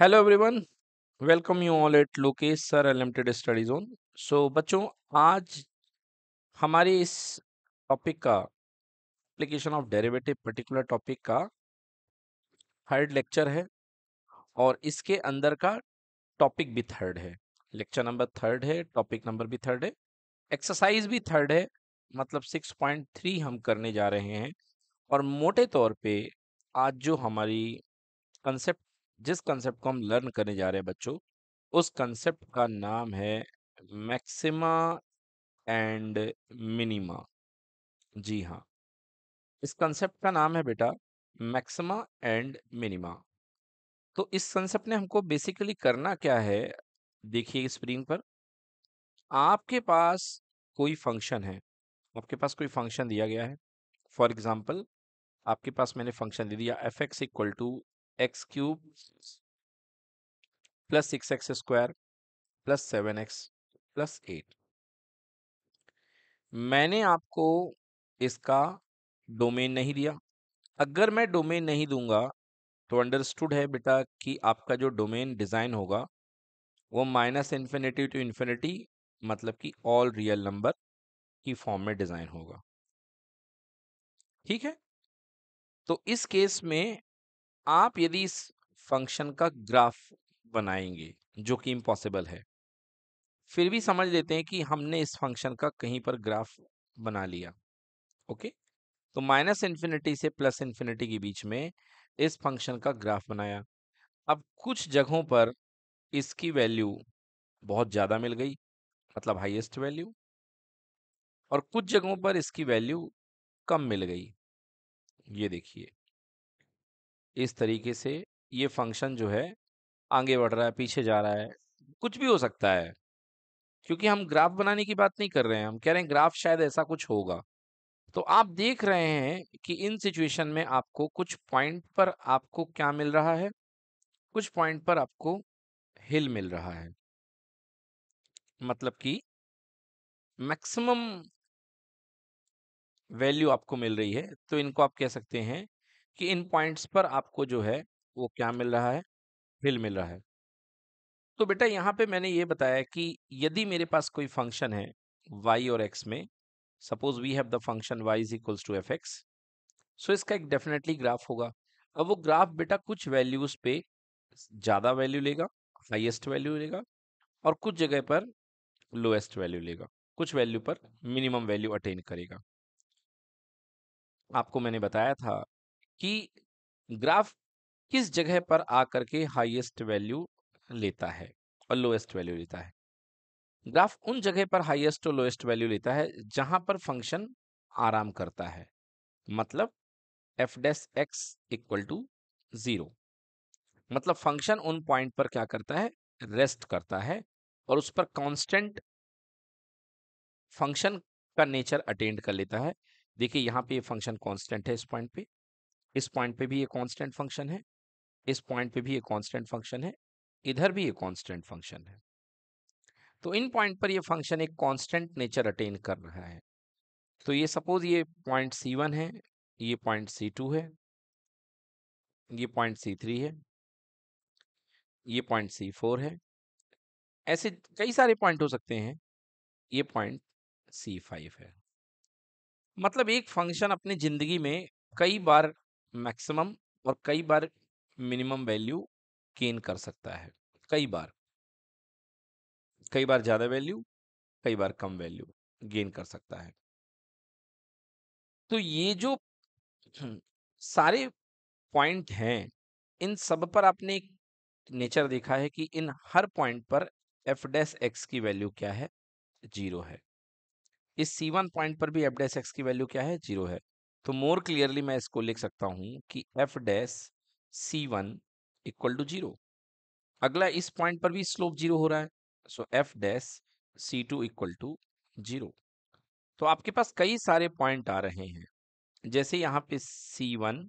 Hello everyone welcome you all at Lokesh sir unlimited study zone so बच्चों आज हमारे इस टॉपिक का application of derivative particular topic का थर्ड लेक्चर है और इसके अंदर का टॉपिक भी थर्ड है लेक्चर नंबर थर्ड है टॉपिक नंबर भी थर्ड है एक्सरसाइज भी थर्ड है मतलब 6.3 हम करने जा रहे हैं और मोटे तौर पे आज जो हमारी कंसेप्ट जिस कंसेप्ट को हम लर्न करने जा रहे हैं बच्चों उस कंसेप्ट का नाम है मैक्सिमा एंड मिनिमा जी हाँ इस कंसेप्ट का नाम है बेटा मैक्सिमा एंड मिनिमा तो इस कंसेप्ट ने हमको बेसिकली करना क्या है देखिए स्क्रीन पर आपके पास कोई फंक्शन है आपके पास कोई फंक्शन दिया गया है फॉर एग्जाम्पल आपके पास मैंने फंक्शन दे दिया F x equal to X cube plus six X square plus seven X plus eight मैंने आपको इसका डोमेन नहीं दिया अगर मैं डोमेन नहीं दूंगा तो अंडरस्टूड है बेटा कि आपका जो डोमेन डिज़ाइन होगा वो माइनस इन्फिनिटी टू इन्फिनिटी मतलब कि ऑल रियल नंबर की फॉर्म में डिज़ाइन होगा ठीक है तो इस केस में आप यदि इस फंक्शन का ग्राफ बनाएंगे जो कि इम्पॉसिबल है फिर भी समझ लेते हैं कि हमने इस फंक्शन का कहीं पर ग्राफ बना लिया ओके तो माइनस इन्फिनिटी से प्लस इन्फिनिटी के बीच में इस फंक्शन का ग्राफ बनाया अब कुछ जगहों पर इसकी वैल्यू बहुत ज़्यादा मिल गई मतलब हाईएस्ट वैल्यू और कुछ जगहों पर इसकी वैल्यू कम मिल गई ये देखिए इस तरीके से ये फंक्शन जो है आगे बढ़ रहा है पीछे जा रहा है कुछ भी हो सकता है क्योंकि हम ग्राफ बनाने की बात नहीं कर रहे हैं हम कह रहे हैं ग्राफ शायद ऐसा कुछ होगा तो आप देख रहे हैं कि इन सिचुएशन में आपको कुछ पॉइंट पर आपको क्या मिल रहा है कुछ पॉइंट पर आपको हिल मिल रहा है मतलब कि मैक्सिमम वैल्यू आपको मिल रही है तो इनको आप कह सकते हैं कि इन पॉइंट्स पर आपको जो है वो क्या मिल रहा है फिल मिल रहा है तो बेटा यहाँ पे मैंने ये बताया कि यदि मेरे पास कोई फंक्शन है y और x में suppose we have the function y is equals to F X so इसका एक डेफिनेटली ग्राफ होगा अब वो ग्राफ बेटा कुछ वैल्यूज पे ज़्यादा वैल्यू लेगा हाइएस्ट वैल्यू लेगा और कुछ जगह पर लोएस्ट वैल्यू लेगा कुछ वैल्यू पर मिनिमम वैल्यू अटेन करेगा आपको मैंने बताया था कि ग्राफ किस जगह पर आकर के हाईएस्ट वैल्यू लेता है और लोएस्ट वैल्यू लेता है ग्राफ उन जगह पर हाईएस्ट और लोएस्ट वैल्यू लेता है जहां पर फंक्शन आराम करता है मतलब F dash X equal to zero मतलब फंक्शन उन पॉइंट पर क्या करता है रेस्ट करता है और उस पर कांस्टेंट फंक्शन का नेचर अटेंड कर लेता है देखिए यहाँ पे ये फंक्शन कांस्टेंट है इस पॉइंट पे इस पॉइंट पे भी ये कांस्टेंट फंक्शन है इस पॉइंट पे भी ये कांस्टेंट फंक्शन है इधर भी ये कांस्टेंट फंक्शन है तो इन पॉइंट पर ये फंक्शन एक कांस्टेंट नेचर अटेन कर रहा है तो ये सपोज ये पॉइंट सी वन है ये पॉइंट सी टू है ये पॉइंट सी थ्री है ये पॉइंट सी फोर है ऐसे कई सारे पॉइंट हो सकते हैं ये पॉइंट सी फाइव है मतलब एक फंक्शन अपनी जिंदगी में कई बार मैक्सिमम और कई बार मिनिमम वैल्यू गेन कर सकता है कई बार कई बार ज़्यादा वैल्यू कई बार कम वैल्यू गेन कर सकता है तो ये जो हम्म, सारे पॉइंट हैं इन सब पर आपने नेचर देखा है कि इन हर पॉइंट पर एफ डैस एक्स की वैल्यू क्या है जीरो है इस सी वन पॉइंट पर भी एफ डैस एक्स की वैल्यू क्या है जीरो है तो मोर क्लियरली मैं इसको लिख सकता हूं कि F dash C one equal to zero अगला इस पॉइंट पर भी स्लोप जीरो हो रहा है so F dash C two equal to zero तो आपके पास कई सारे पॉइंट आ रहे हैं जैसे यहाँ पे सी वन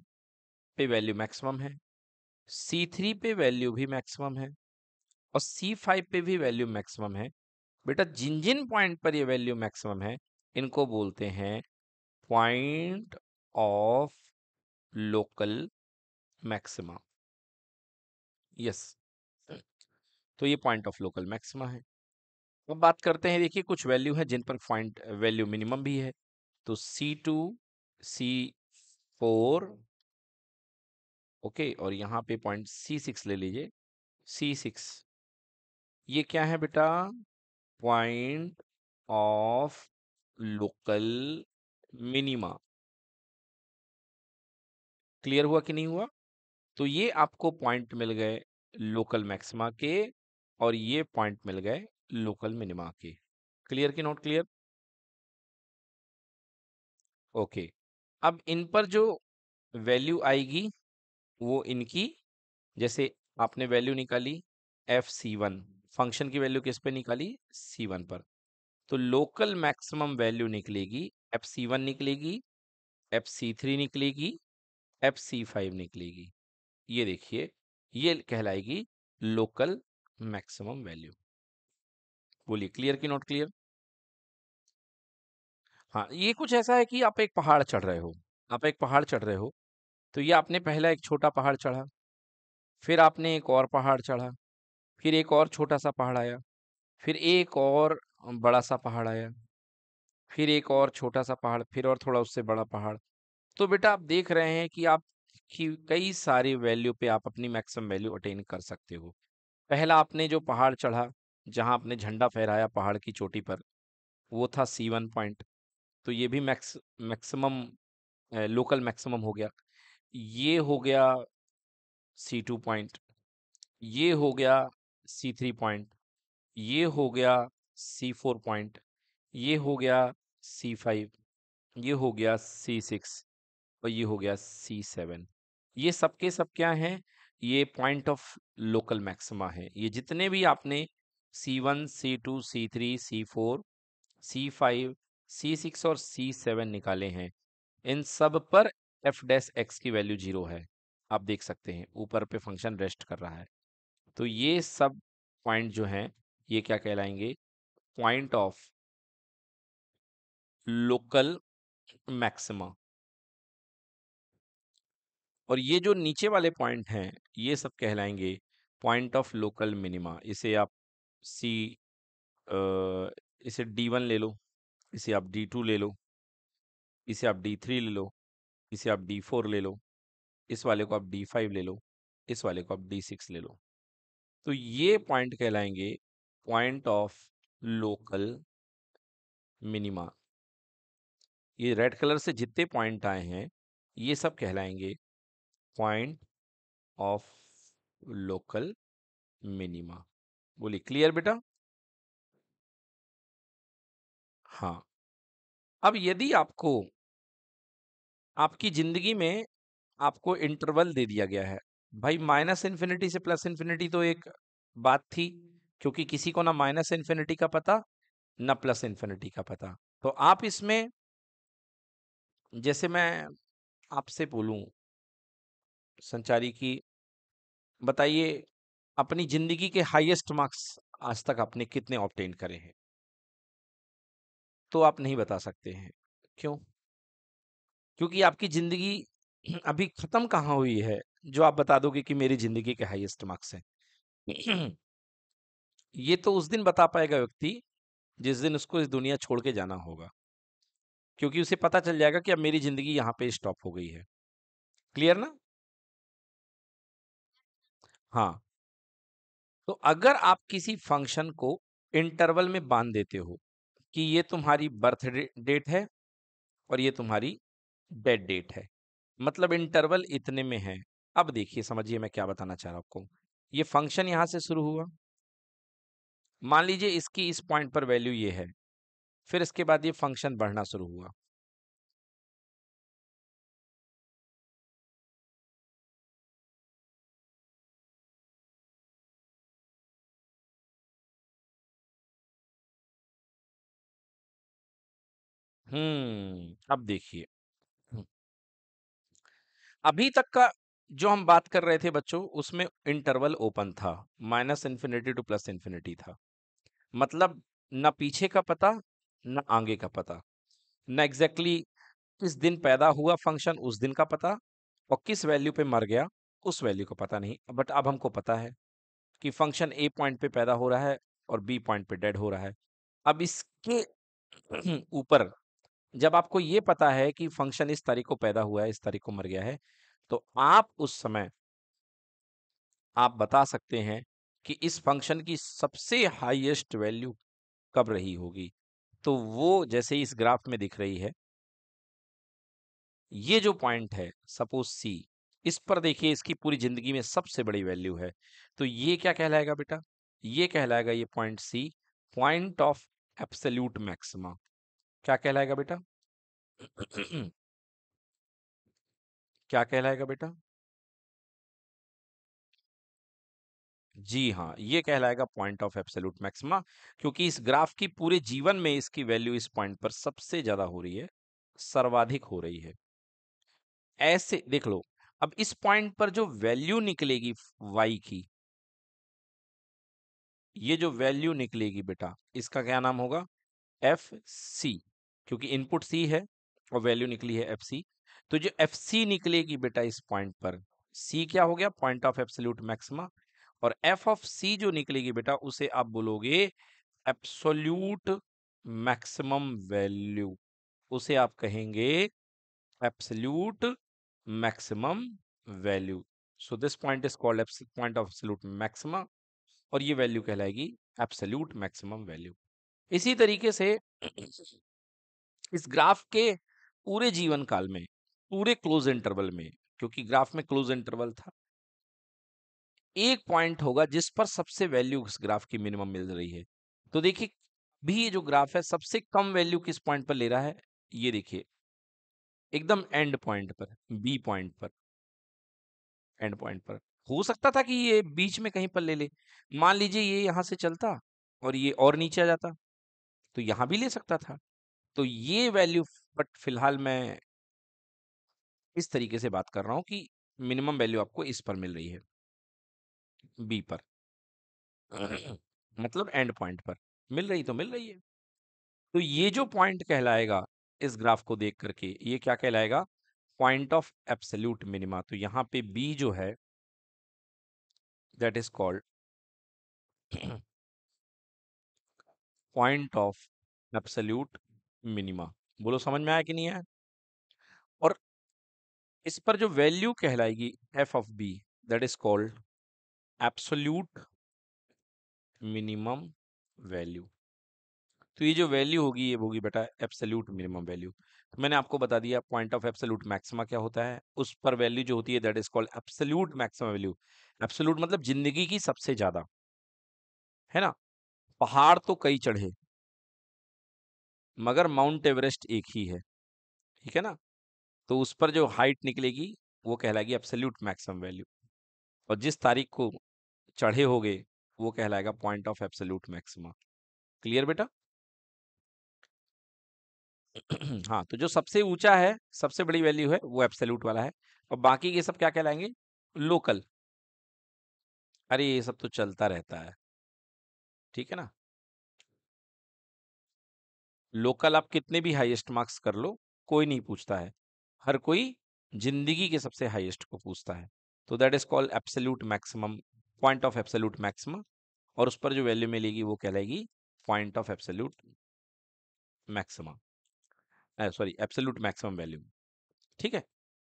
पे वैल्यू मैक्सिमम है सी थ्री पे वैल्यू भी मैक्सिमम है और सी फाइव पे भी वैल्यू मैक्सिमम है बेटा जिन जिन पॉइंट पर ये वैल्यू मैक्सिमम है इनको बोलते हैं point of local maxima yes तो ये पॉइंट ऑफ लोकल मैक्सिमा है अब बात करते हैं देखिए कुछ वैल्यू है जिन पर पॉइंट वैल्यू मिनिमम भी है तो C to C four okay और यहाँ पे पॉइंट सी सिक्स ले लीजिए सी सिक्स ये क्या है बेटा point of local minima clear हुआ कि नहीं हुआ तो ये आपको पॉइंट मिल गए लोकल मैक्सिमा के और ये पॉइंट मिल गए लोकल मिनिमा के क्लियर की नॉट क्लियर ओके अब इन पर जो वैल्यू आएगी वो इनकी जैसे आपने वैल्यू निकाली एफ सी वन फंक्शन की वैल्यू किस पे निकाली सी वन पर तो लोकल मैक्सिमम वैल्यू निकलेगी एफ सी वन निकलेगी एफ सी थ्री निकलेगी एफ सी फाइव निकलेगी ये देखिए ये कहलाएगी लोकल मैक्सिमम वैल्यू बोलिए क्लियर की नॉट क्लियर हाँ ये कुछ ऐसा है कि आप एक पहाड़ चढ़ रहे हो आप एक पहाड़ चढ़ रहे हो तो ये आपने पहला एक छोटा पहाड़ चढ़ा फिर आपने एक और पहाड़ चढ़ा फिर एक और छोटा सा पहाड़ आया फिर एक और बड़ा सा पहाड़ आया फिर एक और छोटा सा पहाड़ फिर और थोड़ा उससे बड़ा पहाड़ तो बेटा आप देख रहे हैं कि आप की कई सारी वैल्यू पे आप अपनी मैक्सिमम वैल्यू अटेन कर सकते हो पहला आपने जो पहाड़ चढ़ा जहां आपने झंडा फहराया पहाड़ की चोटी पर वो था सी वन पॉइंट तो ये भी मैक्स मैक्सिमम लोकल मैक्सिमम हो गया ये हो गया सी टू पॉइंट ये हो गया सी थ्री पॉइंट ये हो गया सी फोर पॉइंट ये हो गया सी फाइव ये हो गया सी सिक्स और ये हो गया सी सेवन ये सबके सब क्या हैं ये पॉइंट ऑफ लोकल मैक्सिमा है ये जितने भी आपने C one C to C three C four C five C six और सी सेवन निकाले हैं इन सब पर एफ डैस एक्स की वैल्यू जीरो है आप देख सकते हैं ऊपर पे फंक्शन रेस्ट कर रहा है तो ये सब पॉइंट जो हैं ये क्या कहलाएंगे पॉइंट ऑफ लोकल मैक्सिमा और ये जो नीचे वाले पॉइंट हैं ये सब कहलाएंगे पॉइंट ऑफ लोकल मिनिमा इसे आप सी इसे डी वन ले लो इसे आप डी टू ले लो इसे आप डी थ्री ले लो इसे आप डी फोर ले लो इस वाले को आप डी फाइव ले लो इस वाले को आप डी सिक्स ले लो तो ये पॉइंट कहलाएंगे पॉइंट ऑफ लोकल मिनिमा ये रेड कलर से जितने पॉइंट आए हैं ये सब कहलाएंगे पॉइंट ऑफ लोकल मिनिमा बोली क्लियर बेटा हाँ अब यदि आपको आपकी जिंदगी में आपको इंटरवल दे दिया गया है भाई माइनस इन्फिनिटी से प्लस इन्फिनिटी तो एक बात थी क्योंकि किसी को ना माइनस इन्फिनिटी का पता ना प्लस इन्फिनिटी का पता तो आप इसमें जैसे मैं आपसे बोलूं संचारी की बताइए अपनी जिंदगी के हाईएस्ट मार्क्स आज तक आपने कितने ऑप्टेन करे हैं तो आप नहीं बता सकते हैं क्यों क्योंकि आपकी जिंदगी अभी खत्म कहाँ हुई है जो आप बता दोगे कि मेरी जिंदगी के हाईएस्ट मार्क्स हैं ये तो उस दिन बता पाएगा व्यक्ति जिस दिन उसको इस दुनिया छोड़ के जाना होगा क्योंकि उसे पता चल जाएगा कि अब मेरी जिंदगी यहां पे स्टॉप हो गई है क्लियर ना हाँ तो अगर आप किसी फंक्शन को इंटरवल में बांध देते हो कि ये तुम्हारी बर्थ डेट है और ये तुम्हारी डेड डेट है मतलब इंटरवल इतने में है अब देखिए समझिए मैं क्या बताना चाह रहा हूं आपको ये फंक्शन यहां से शुरू हुआ मान लीजिए इसकी इस पॉइंट पर वैल्यू ये है फिर इसके बाद ये फंक्शन बढ़ना शुरू हुआ हम्म अब देखिए हम्म। अभी तक का जो हम बात कर रहे थे बच्चों उसमें इंटरवल ओपन था minus infinity to plus infinity था मतलब ना पीछे का पता न आगे का पता न एग्जैक्टली exactly किस दिन पैदा हुआ फंक्शन उस दिन का पता और किस वैल्यू पे मर गया उस वैल्यू का पता नहीं बट अब हमको पता है कि फंक्शन ए पॉइंट पे पैदा हो रहा है और बी पॉइंट पे डेड हो रहा है अब इसके ऊपर जब आपको ये पता है कि फंक्शन इस तारीख को पैदा हुआ है इस तारीख को मर गया है तो आप उस समय आप बता सकते हैं कि इस फंक्शन की सबसे हाईएस्ट वैल्यू कब रही होगी तो वो जैसे इस ग्राफ में दिख रही है ये जो पॉइंट है सपोज सी इस पर देखिए इसकी पूरी जिंदगी में सबसे बड़ी वैल्यू है तो ये क्या कहलाएगा बेटा ये कहलाएगा ये point C point of absolute maxima क्या कहलाएगा बेटा क्या कहलाएगा बेटा जी हाँ ये कहलाएगा पॉइंट ऑफ एब्सोल्यूट मैक्सिमा क्योंकि इस ग्राफ की पूरे जीवन में इसकी वैल्यू इस पॉइंट पर सबसे ज्यादा हो रही है सर्वाधिक हो रही है ऐसे देख लो अब इस पॉइंट पर जो वैल्यू निकलेगी वाई की ये जो वैल्यू निकलेगी बेटा इसका क्या नाम होगा एफ सी क्योंकि इनपुट सी है और वैल्यू निकली है एफ सी तो जो एफ सी निकलेगी बेटा इस पॉइंट पर सी क्या हो गया पॉइंट ऑफ एब्सोल्यूट मैक्सिमा और एफ ऑफ सी जो निकलेगी बेटा उसे आप बोलोगे एप्सोल्यूट मैक्सिमम वैल्यू उसे आप कहेंगे absolute maximum value so this point is called point of absolute maxim और ये वैल्यू कहलाएगी एप्सल्यूट मैक्सिमम वैल्यू इसी तरीके से इस ग्राफ के पूरे जीवन काल में पूरे क्लोज इंटरवल में क्योंकि ग्राफ में क्लोज इंटरवल था एक पॉइंट होगा जिस पर सबसे वैल्यू उस ग्राफ की मिनिमम मिल रही है तो देखिए भी ये जो ग्राफ है सबसे कम वैल्यू किस पॉइंट पर ले रहा है ये देखिए एकदम एंड पॉइंट पर बी पॉइंट पर एंड पॉइंट पर हो सकता था कि ये बीच में कहीं पर ले ले मान लीजिए ये यहां से चलता और ये और नीचे आ जाता तो यहां भी ले सकता था तो ये वैल्यू बट फिलहाल मैं इस तरीके से बात कर रहा हूं कि मिनिमम वैल्यू आपको इस पर मिल रही है बी पर मतलब एंड पॉइंट पर मिल रही तो मिल रही है तो ये जो पॉइंट कहलाएगा इस ग्राफ को देख करके ये क्या कहलाएगा पॉइंट ऑफ एब्सल्यूट मिनिमा तो यहाँ पे बी जो है that is called point of absolute minima बोलो समझ में आया कि नहीं आया और इस पर जो वैल्यू कहलाएगी F of B that is called absolute minimum value तो ये जो वैल्यू होगी ये होगी बेटा एब्सोल्यूट मिनिमम वैल्यू तो मैंने आपको बता दिया पॉइंट ऑफ एब्सोल्यूट मैक्सिमा क्या होता है उस पर वैल्यू जो होती है that is called absolute maximum value absolute मतलब जिंदगी की सबसे ज्यादा है ना पहाड़ तो कई चढ़े मगर माउंट एवरेस्ट एक ही है ठीक है ना तो उस पर जो हाइट निकलेगी वो कहलाएगी एब्सोल्यूट मैक्सिमम वैल्यू और जिस तारीख को चढ़े होगे वो कहलाएगा point of absolute maxima clear बेटा हाँ तो जो सबसे ऊंचा है सबसे बड़ी वैल्यू है वो एब्सोल्यूट वाला है और बाकी ये सब क्या कहलाएंगे लोकल अरे ये सब तो चलता रहता है ठीक है ना लोकल आप कितने भी हाईएस्ट मार्क्स कर लो कोई नहीं पूछता है हर कोई जिंदगी के सबसे हाईएस्ट को पूछता है तो that is called absolute maximum point of absolute maximum और उस पर जो वैल्यू मिलेगी वो कहलाएगी point of absolute maximum sorry absolute maximum value ठीक है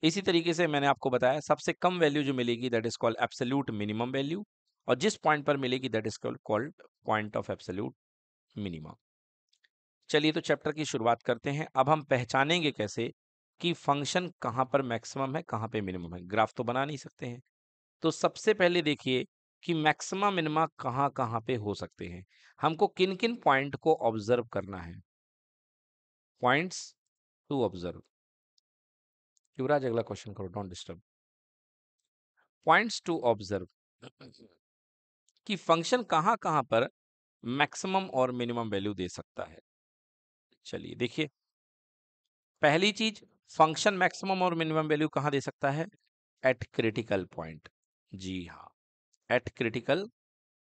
इसी तरीके से मैंने आपको बताया सबसे कम वैल्यू जो मिलेगी that is called absolute minimum value और जिस पॉइंट पर मिलेगी that is called point of absolute minimum चलिए तो चैप्टर की शुरुआत करते हैं अब हम पहचानेंगे कैसे कि फंक्शन कहाँ पर मैक्सिमम है कहाँ पे मिनिमम है ग्राफ तो बना नहीं सकते हैं तो सबसे पहले देखिए कि मैक्सिमा मिनिमा कहाँ कहाँ पे हो सकते हैं हमको किन किन पॉइंट को ऑब्जर्व करना है पॉइंट्स टू ऑब्जर्व युवराज अगला क्वेश्चन करो don't disturb points to observe कि फंक्शन कहाँ कहाँ पर मैक्सिमम और मिनिमम वैल्यू दे सकता है चलिए देखिए पहली चीज फंक्शन मैक्सिमम और मिनिमम वैल्यू कहाँ दे सकता है एट क्रिटिकल पॉइंट जी हाँ एट क्रिटिकल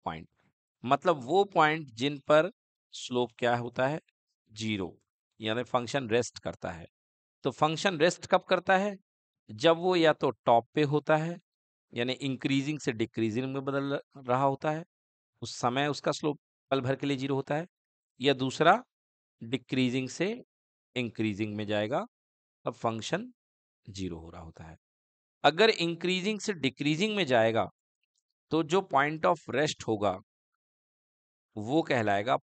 पॉइंट मतलब वो पॉइंट जिन पर स्लोप क्या होता है जीरो यानी फंक्शन रेस्ट करता है तो फंक्शन रेस्ट कब करता है जब वो या तो टॉप पे होता है यानी इंक्रीजिंग से डिक्रीजिंग में बदल रहा होता है उस समय उसका स्लोप पल भर के लिए जीरो होता है या दूसरा डिक्रीजिंग से इंक्रीजिंग में जाएगा तब फंक्शन जीरो हो रहा होता है अगर इंक्रीजिंग से डिक्रीजिंग में जाएगा तो जो पॉइंट ऑफ रेस्ट होगा वो कहलाएगा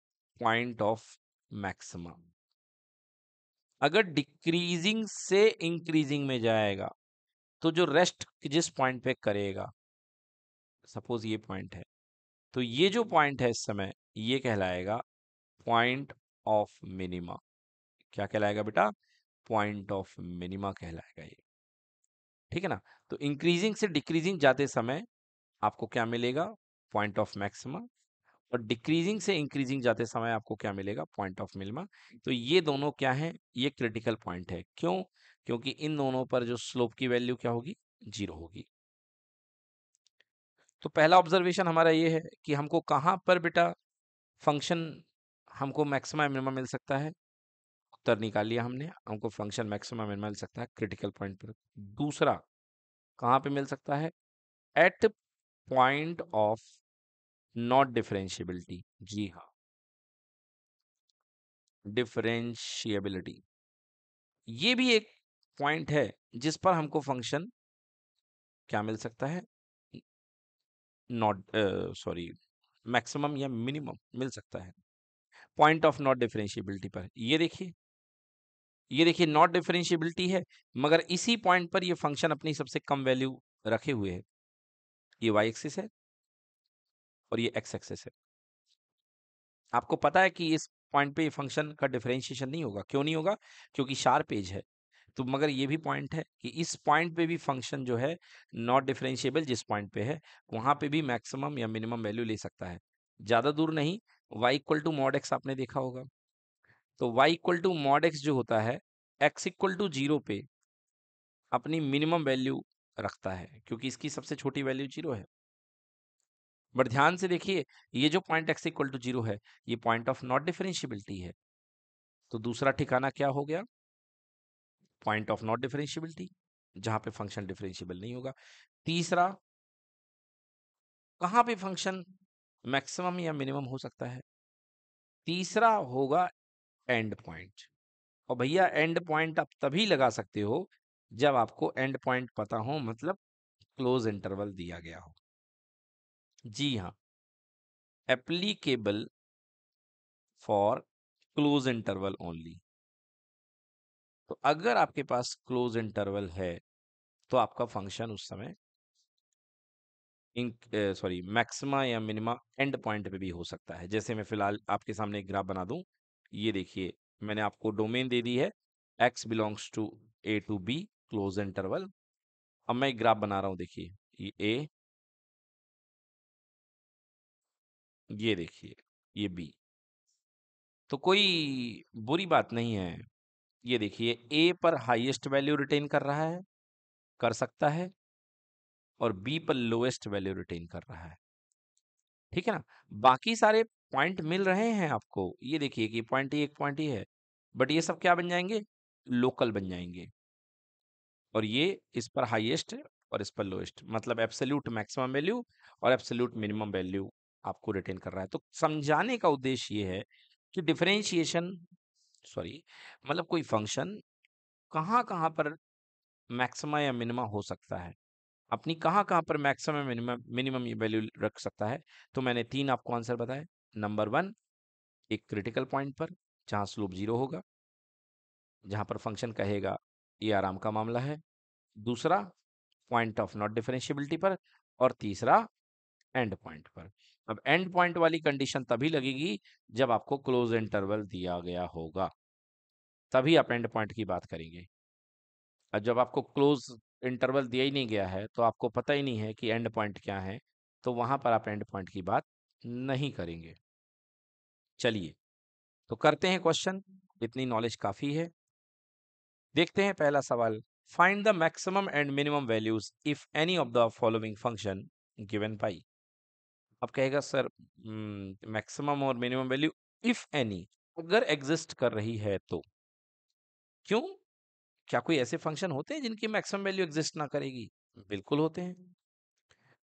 पॉइंट ऑफ मैक्सिमम अगर डिक्रीजिंग से इंक्रीजिंग में जाएगा तो जो रेस्ट जिस पॉइंट पे करेगा सपोज ये पॉइंट है तो ये जो पॉइंट है इस समय ये कहलाएगा पॉइंट ऑफ मिनिमा क्या कहलाएगा बेटा पॉइंट ऑफ मिनिमा कहलाएगा ये ठीक है ना तो इंक्रीजिंग से डिक्रीजिंग जाते समय आपको क्या मिलेगा पॉइंट ऑफ मैक्सिमा और डिक्रीजिंग से इंक्रीजिंग जाते समय आपको क्या मिलेगा पॉइंट ऑफ मिल्मा तो ये दोनों क्या है ये क्रिटिकल पॉइंट है क्यों क्योंकि इन दोनों पर जो स्लोप की वैल्यू क्या होगी जीरो होगी तो पहला ऑब्जर्वेशन हमारा ये है कि हमको कहाँ पर बेटा फंक्शन हमको मैक्सिमा मिनिमा मिल सकता है उत्तर निकाल लिया हमने हमको फंक्शन मैक्सिमा मिनिमा मिल सकता है क्रिटिकल पॉइंट पर दूसरा कहाँ पे मिल सकता है at point of not differentiability जी हाँ डिफरेंशियबिलिटी ये भी एक पॉइंट है जिस पर हमको फंक्शन क्या मिल सकता है नॉट सॉरी मैक्सिमम या मिनिमम मिल सकता है पॉइंट ऑफ नॉट डिफरेंशियबिलिटी पर ये देखिए ये देखिए नॉट डिफरेंशियबिलिटी है मगर इसी पॉइंट पर ये फंक्शन अपनी सबसे कम वैल्यू रखे हुए है ये वाई एक्सिस है और ये एक्स एक्सिस है आपको पता है कि इस पॉइंट पे फंक्शन का डिफरेंशिएशन नहीं होगा क्यों नहीं होगा क्योंकि शार्प एज है तो मगर ये भी पॉइंट है कि इस पॉइंट पे भी फंक्शन जो है नॉट डिफरेंशिएबल जिस पॉइंट पे है वहां पे भी मैक्सिमम या मिनिमम वैल्यू ले सकता है ज़्यादा दूर नहीं Y equal to mod X आपने देखा होगा तो Y equal to mod X जो होता है एक्स इक्वल टू जीरो पे अपनी मिनिमम वैल्यू रखता है क्योंकि इसकी सबसे छोटी वैल्यू जीरो है बट ध्यान से देखिए ये जो point x equal to zero है ये पॉइंट ऑफ नॉट डिफरेंशियबिलिटी है तो दूसरा ठिकाना क्या हो गया पॉइंट ऑफ नॉट डिफरेंशियबिलिटी जहां पे फंक्शन डिफरेंशियबल नहीं होगा तीसरा कहां पे फंक्शन मैक्सिमम या मिनिमम हो सकता है तीसरा होगा एंड पॉइंट और भैया एंड पॉइंट आप तभी लगा सकते हो जब आपको एंड पॉइंट पता हो मतलब क्लोज इंटरवल दिया गया हो जी हाँ applicable for close interval only तो अगर आपके पास क्लोज इंटरवल है तो आपका फंक्शन उस समय सॉरी मैक्सिमा या मिनिमा एंड पॉइंट पे भी हो सकता है जैसे मैं फिलहाल आपके सामने एक ग्राफ बना दूं ये देखिए मैंने आपको डोमेन दे दी है X belongs to A to B close interval अब मैं एक ग्राफ बना रहा हूं देखिए ये ए ये देखिए ये बी तो कोई बुरी बात नहीं है ये देखिए ए पर हाईएस्ट वैल्यू रिटेन कर रहा है कर सकता है और बी पर लोएस्ट वैल्यू रिटेन कर रहा है ठीक है ना बाकी सारे पॉइंट मिल रहे हैं आपको ये देखिए कि पॉइंट ही एक पॉइंट ही है बट ये सब क्या बन जाएंगे लोकल बन जाएंगे और ये इस पर हाईएस्ट और इस पर लोएस्ट मतलब एब्सोल्यूट मैक्सिमम वैल्यू और एब्सोल्यूट मिनिमम वैल्यू आपको रिटेन कर रहा है तो समझाने का उद्देश्य ये है कि डिफरेंशिएशन सॉरी मतलब कोई फंक्शन कहाँ कहाँ पर मैक्सिमा या मिनिमा हो सकता है अपनी कहाँ कहाँ पर मैक्सिमम मिनिमम मिनिमम वैल्यू रख सकता है तो मैंने तीन आपको आंसर बताए नंबर वन एक क्रिटिकल पॉइंट पर जहाँ स्लोप जीरो होगा जहाँ पर फंक्शन कहेगा ये आराम का मामला है दूसरा पॉइंट ऑफ नॉट डिफरेंशियबिलिटी पर और तीसरा एंड पॉइंट पर अब एंड पॉइंट वाली कंडीशन तभी लगेगी जब आपको क्लोज इंटरवल दिया गया होगा तभी आप एंड पॉइंट की बात करेंगे और जब आपको क्लोज इंटरवल दिया ही नहीं गया है तो आपको पता ही नहीं है कि एंड पॉइंट क्या है तो वहां पर आप एंड पॉइंट की बात नहीं करेंगे चलिए तो करते हैं क्वेश्चन इतनी नॉलेज काफ़ी है देखते हैं पहला सवाल find the maximum and minimum values if any of the following function given pi अब कहेगा सर मैक्सिमम और मिनिमम वैल्यू इफ एनी अगर एग्जिस्ट कर रही है तो क्यों क्या कोई ऐसे फंक्शन होते हैं जिनकी मैक्सिमम वैल्यू एग्जिस्ट ना करेगी बिल्कुल होते हैं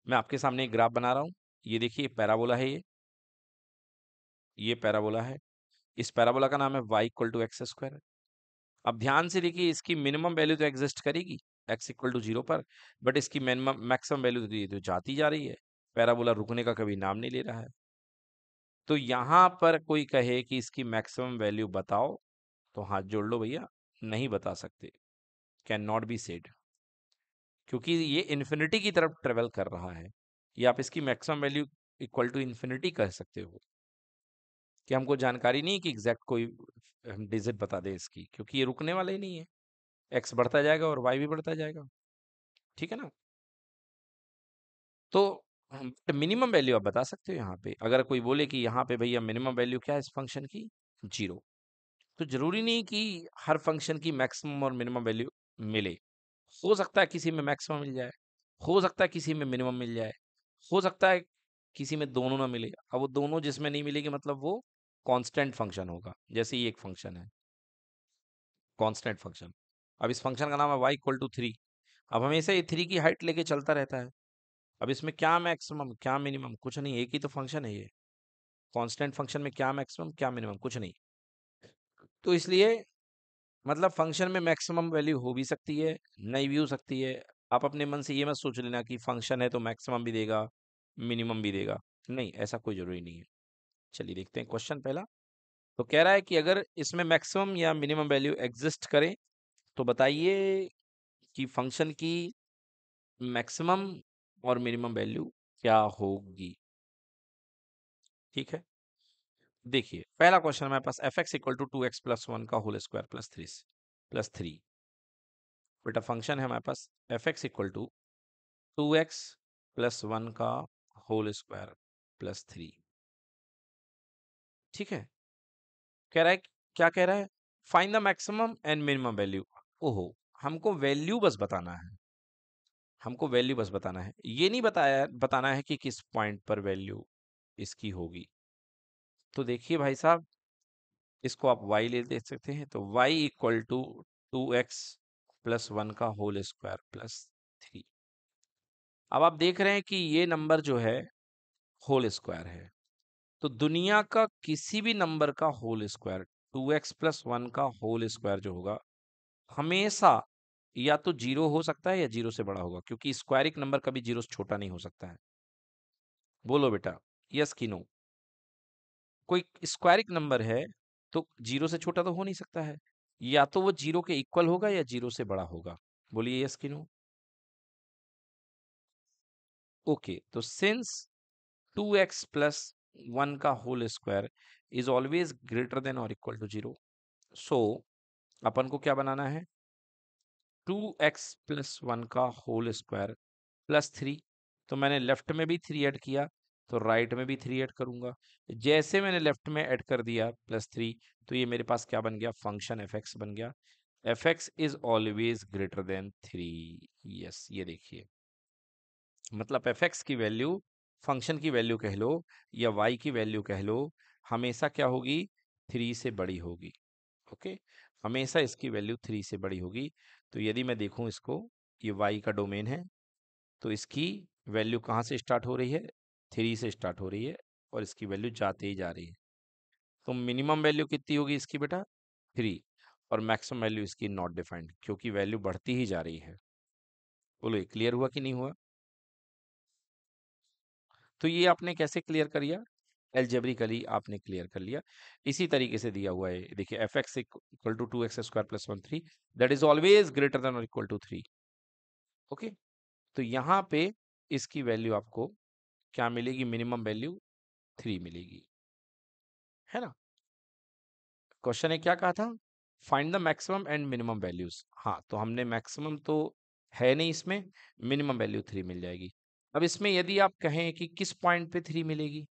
मैं आपके सामने एक ग्राफ बना रहा हूं ये देखिए पैराबोला है ये ये पैराबोला है इस पैराबोला का नाम है Y equal to X square अब ध्यान से देखिए इसकी मिनिमम वैल्यू तो एग्जिस्ट करेगी एक्स इक्वल टू जीरो पर बट इसकी मिनिमम मैक्सिमम वैल्यू तो ये तो जाती जा रही है पैराबोला रुकने का कभी नाम नहीं ले रहा है तो यहाँ पर कोई कहे कि इसकी मैक्सिमम वैल्यू बताओ तो हाथ जोड़ लो भैया नहीं बता सकते कैन नॉट बी सेड क्योंकि ये इन्फिनिटी की तरफ ट्रेवल कर रहा है या आप इसकी maximum value equal to infinity कह सकते हो कि हमको जानकारी नहीं कि एग्जैक्ट कोई हम डिजिट बता दें इसकी क्योंकि ये रुकने वाला ही नहीं है एक्स बढ़ता जाएगा और वाई भी बढ़ता जाएगा ठीक है ना तो, तो मिनिमम वैल्यू आप बता सकते हो यहाँ पे अगर कोई बोले कि यहाँ पे भैया मिनिमम वैल्यू क्या है इस फंक्शन की जीरो तो जरूरी नहीं कि हर फंक्शन की मैक्सिमम और मिनिमम वैल्यू मिले हो सकता है किसी में मैक्सिमम मिल जाए हो सकता है किसी में मिनिमम मिल जाए हो सकता है किसी में दोनों ना मिले अब वो दोनों जिसमें नहीं मिलेगी मतलब वो कांस्टेंट फंक्शन होगा जैसे ये एक फंक्शन है कांस्टेंट फंक्शन अब इस फंक्शन का नाम है वाई इक्वल टू थ्री अब हमेशा ये थ्री की हाइट लेके चलता रहता है अब इसमें क्या मैक्सिमम क्या मिनिमम कुछ नहीं एक ही तो फंक्शन है ये कांस्टेंट फंक्शन में क्या मैक्सिमम क्या मिनिमम कुछ नहीं तो इसलिए मतलब फंक्शन में मैक्सिमम वैल्यू हो भी सकती है नहीं भी हो सकती है आप अपने मन से ये मत सोच लेना कि फंक्शन है तो मैक्सिमम भी देगा मिनिमम भी देगा नहीं ऐसा कोई ज़रूरी नहीं है चलिए देखते हैं क्वेश्चन पहला तो कह रहा है कि अगर इसमें मैक्सिमम या मिनिमम वैल्यू एग्जिस्ट करें तो बताइए कि फंक्शन की मैक्सिमम और मिनिमम वैल्यू क्या होगी ठीक है देखिए पहला क्वेश्चन हमारे पास F x equal to two x plus one का whole square plus three plus three बेटा फंक्शन है हमारे पास F x equal to two x plus one का होल स्क्वायर प्लस थ्री ठीक है कह रहा है क्या कह रहा है find the maximum and minimum value ओहो हमको वैल्यू बस बताना है हमको वैल्यू बस बताना है ये नहीं बताया बताना है कि किस पॉइंट पर वैल्यू इसकी होगी तो देखिए भाई साहब इसको आप y ले देख सकते हैं तो y equal to two x plus one का होल स्क्वायर प्लस थ्री अब आप देख रहे हैं कि ये नंबर जो है होल स्क्वायर है तो दुनिया का किसी भी नंबर का whole square two x plus one का होल स्क्वायर जो होगा हमेशा या तो जीरो हो सकता है या जीरो से बड़ा होगा क्योंकि स्क्वायर एक नंबर कभी जीरो से छोटा नहीं हो सकता है बोलो बेटा यस की नो कोई स्क्वायरिक नंबर है तो जीरो से छोटा तो हो नहीं सकता है या तो वो जीरो के इक्वल होगा या जीरो से बड़ा होगा बोलिए यस की नो ओके तो since two x plus one का whole square is always greater than और इक्वल टू जीरो सो अपन को क्या बनाना है टू एक्स प्लस वन का होल स्क्वायर प्लस थ्री तो मैंने लेफ्ट में भी थ्री ऐड किया तो राइट में भी थ्री ऐड करूंगा जैसे मैंने लेफ्ट में ऐड कर दिया प्लस थ्री तो ये मेरे पास क्या बन गया फंक्शन एफ एक्स बन गया F X is always greater than three yes ये देखिए मतलब एफ एक्स की वैल्यू फंक्शन की वैल्यू कह लो या वाई की वैल्यू कह लो हमेशा क्या होगी थ्री से बड़ी होगी ओके हमेशा इसकी वैल्यू थ्री से बड़ी होगी तो यदि मैं देखूं इसको ये वाई का डोमेन है तो इसकी वैल्यू कहाँ से स्टार्ट हो रही है थ्री से स्टार्ट हो रही है और इसकी वैल्यू जाते ही जा रही है तो मिनिमम वैल्यू कितनी होगी इसकी बेटा थ्री और मैक्सिमम वैल्यू इसकी नॉट डिफाइंड क्योंकि वैल्यू बढ़ती ही जा रही है बोलो ये क्लियर हुआ कि नहीं हुआ तो ये आपने कैसे क्लियर कर लिया एलजेब्रिकली आपने क्लियर कर लिया इसी तरीके से दिया हुआ है देखिए F x equal to two X square plus one three that is always greater than और इक्वल टू थ्री ओके तो यहाँ पे इसकी वैल्यू आपको क्या मिलेगी मिनिमम वैल्यू थ्री मिलेगी है ना क्वेश्चन ने क्या कहा था find the maximum and minimum values हाँ तो हमने मैक्सिमम तो है नहीं इसमें मिनिमम वैल्यू थ्री मिल जाएगी अब इसमें यदि आप कहें कि किस पॉइंट पे थ्री मिलेगी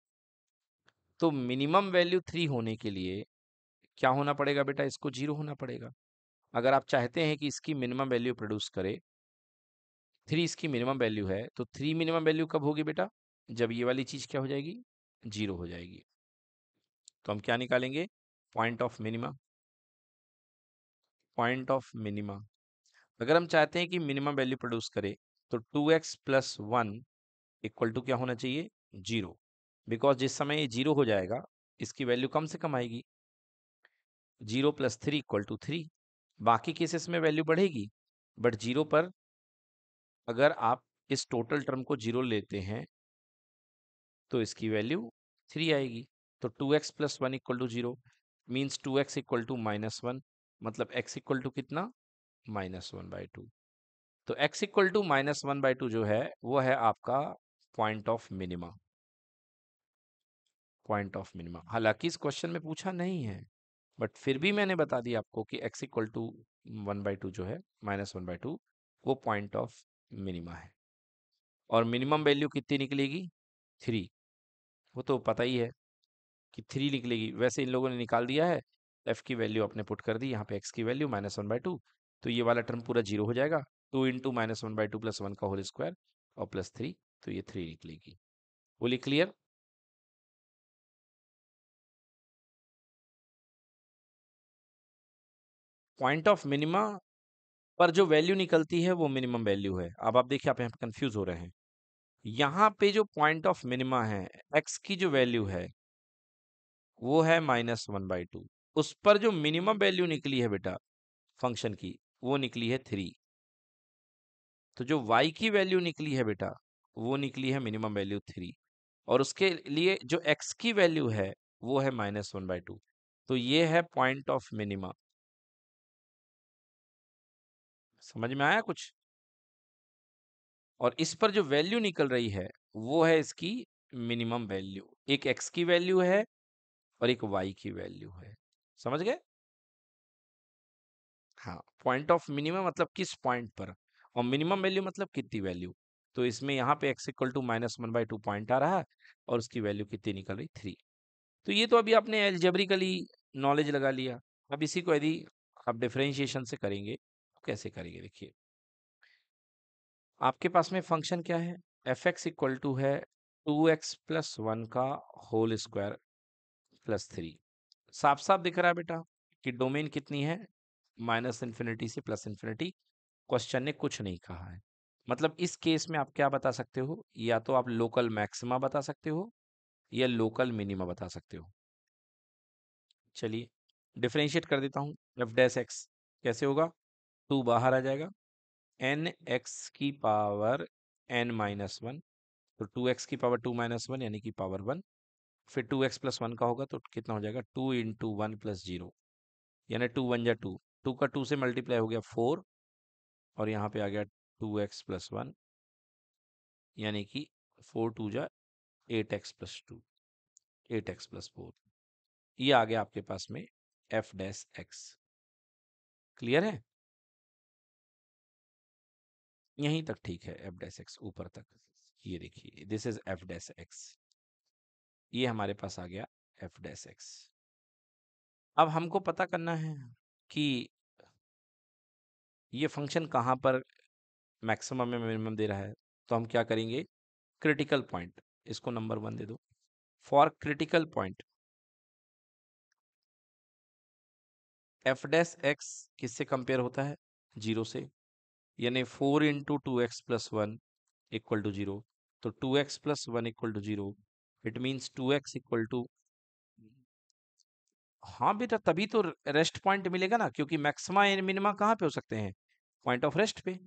तो मिनिमम वैल्यू थ्री होने के लिए क्या होना पड़ेगा बेटा इसको जीरो होना पड़ेगा अगर आप चाहते हैं कि इसकी मिनिमम वैल्यू प्रोड्यूस करे थ्री इसकी मिनिमम वैल्यू है तो थ्री मिनिमम वैल्यू कब होगी बेटा जब ये वाली चीज़ क्या हो जाएगी जीरो हो जाएगी तो हम क्या निकालेंगे point of minima point of minima अगर हम चाहते हैं कि मिनिमम वैल्यू प्रोड्यूस करे तो two x plus one equal to क्या होना चाहिए जीरो बिकॉज जिस समय ये जीरो हो जाएगा इसकी वैल्यू कम से कम आएगी zero plus three equal to three बाकी केसेस में वैल्यू बढ़ेगी बट जीरो पर अगर आप इस टोटल टर्म को जीरो लेते हैं तो इसकी वैल्यू थ्री आएगी तो two x plus one equal to zero means two x equal to minus one मतलब एक्स इक्वल टू कितना माइनस वन बाई टू तो x equal to minus one by two जो है वो है आपका point of minima point of minima हालांकि इस क्वेश्चन में पूछा नहीं है बट फिर भी मैंने बता दिया आपको कि x equal to one by two जो है माइनस वन बाई टू वो पॉइंट ऑफ मिनिमा है और मिनिमम वैल्यू कितनी निकलेगी थ्री वो तो पता ही है कि थ्री निकलेगी वैसे इन लोगों ने निकाल दिया है एफ की वैल्यू आपने पुट कर दी यहाँ पे एक्स की value minus one by two तो ये वाला टर्म पूरा जीरो हो जाएगा two into minus one by two plus one का होल स्क्वायर और प्लस थ्री तो ये थ्री निकलेगी बोली क्लियर पॉइंट ऑफ मिनिमा पर जो वैल्यू निकलती है वो मिनिमम वैल्यू है अब आप देखिए आप यहाँ पे कंफ्यूज हो रहे हैं यहाँ पे जो पॉइंट ऑफ मिनिमा है एक्स की जो वैल्यू है वो है माइनस वन बाई टू उस पर जो मिनिमम वैल्यू निकली है बेटा फंक्शन की वो निकली है थ्री तो जो वाई की वैल्यू निकली है बेटा वो निकली है मिनिमम वैल्यू थ्री और उसके लिए जो एक्स की वैल्यू है वो है माइनस वन बाई टू तो ये है पॉइंट ऑफ मिनिमा समझ में आया कुछ और इस पर जो वैल्यू निकल रही है वो है इसकी मिनिमम वैल्यू एक एक्स की वैल्यू है और एक वाई की वैल्यू है समझ गए हाँ पॉइंट ऑफ मिनिमम मतलब किस पॉइंट पर और मिनिमम वैल्यू मतलब कितनी वैल्यू तो इसमें यहाँ पे x equal to minus one by two point आ रहा है और उसकी वैल्यू कितनी निकल रही थ्री तो ये तो अभी आपने एलजेब्रिकली नॉलेज लगा लिया अब इसी को यदि आप डिफ्रेंशिएशन से करेंगे तो कैसे करेंगे देखिए आपके पास में फंक्शन क्या है एफ एक्स इक्वल टू है टू एक्स प्लस वन का होल स्क्वायर प्लस थ्री साफ साफ दिख रहा है बेटा कि डोमेन कितनी है माइनस इन्फिनिटी से प्लस इन्फिनिटी क्वेश्चन ने कुछ नहीं कहा है मतलब इस केस में आप क्या बता सकते हो या तो आप लोकल मैक्सिमा बता सकते हो या लोकल मिनिमा बता सकते हो चलिए डिफ्रेंशिएट कर देता हूँ एफ डैस एक्स कैसे होगा टू बाहर आ जाएगा एन एक्स की पावर एन माइनस वन तो टू एक्स की पावर टू माइनस वन यानी कि पावर वन फिर टू एक्स प्लस वन का होगा तो कितना हो जाएगा two into one plus zero यानी टू वन या टू टू का टू से मल्टीप्लाई हो गया फोर और यहाँ पे आ गया टू एक्स प्लस वन यानी कि फोर टू जा eight x plus two eight x plus four ये आ गया आपके पास में एफ डैश एक्स क्लियर है यहीं तक ठीक है एफ डैश एक्स ऊपर तक ये देखिए this is f dash x ये हमारे पास आ गया एफ डैश एक्स अब हमको पता करना है कि ये फंक्शन कहाँ पर मैक्सिमम या मिनिमम दे रहा है तो हम क्या करेंगे क्रिटिकल पॉइंट इसको नंबर वन दे दो for critical point f dash x किससे कंपेयर होता है जीरो से यानी four into two x plus one equal to zero तो two x plus one equal to zero it means two x equal to हाँ बेटा तभी तो रेस्ट पॉइंट मिलेगा ना क्योंकि मैक्सिमा एंड मिनिमा कहाँ पे हो सकते हैं पॉइंट ऑफ रेस्ट पे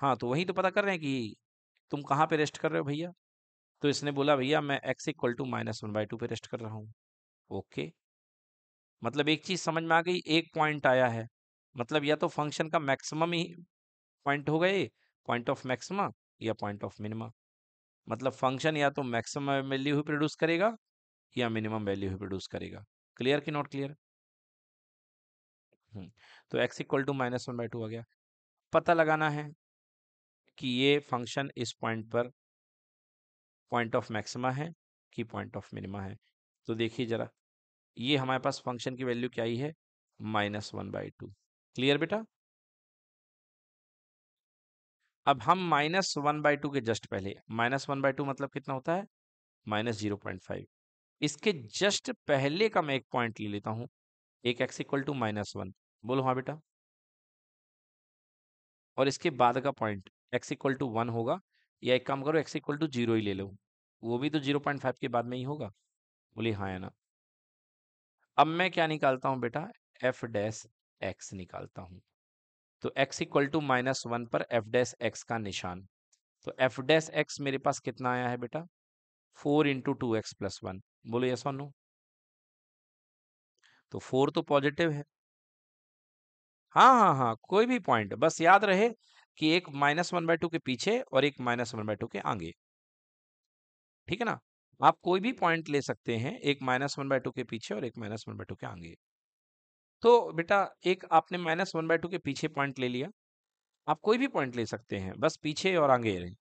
हाँ तो वही तो पता कर रहे हैं कि तुम कहाँ पे रेस्ट कर रहे हो भैया तो इसने बोला भैया मैं x equal to minus one by two पे रेस्ट कर रहा हूँ ओके मतलब एक चीज़ समझ में आ गई एक पॉइंट आया है मतलब या तो फंक्शन का मैक्सिमम ही पॉइंट हो गए पॉइंट ऑफ मैक्सिमा या पॉइंट ऑफ मिनिमा मतलब फंक्शन या तो मैक्सिमम वैल्यू ही प्रोड्यूस करेगा या मिनिमम वैल्यू ही प्रोड्यूस करेगा क्लियर की नॉट क्लियर तो x equal to minus one by two आ गया पता लगाना है कि ये फंक्शन इस पॉइंट पर पॉइंट ऑफ मैक्सिमा है कि पॉइंट ऑफ मिनिमा है तो देखिए जरा ये हमारे पास फंक्शन की वैल्यू क्या आई है minus one by two clear बेटा अब हम माइनस वन बाई टू के जस्ट पहले माइनस वन बाई टू मतलब कितना होता है माइनस जीरो पॉइंट फाइव इसके जस्ट पहले का मैं एक पॉइंट ले लेता हूँ एक x equal to minus one बोलो हाँ बेटा और इसके बाद का point x equal to one होगा या एक काम करो एक्स इक्वल टू जीरो ही ले लो वो भी तो जीरो पॉइंट फाइव के बाद में ही होगा बोले हाँ या ना अब मैं क्या निकालता हूँ बेटा एफ डैश एक्स निकालता हूं तो x equal to minus one पर एफ डैश एक्स का निशान तो एफ डैश एक्स मेरे पास कितना आया है बेटा four into two x plus one बोलो यस और नो तो फोर तो पॉजिटिव है हाँ हाँ हाँ कोई भी पॉइंट बस याद रहे कि एक माइनस वन बाय टू के पीछे और एक माइनस वन बाय टू के आगे ठीक है ना आप कोई भी पॉइंट ले सकते हैं एक माइनस वन बाय टू के पीछे और एक माइनस वन बाय टू के आगे तो बेटा एक आपने माइनस वन बाय टू के पीछे पॉइंट ले लिया आप कोई भी पॉइंट ले सकते हैं बस पीछे और आगे रहें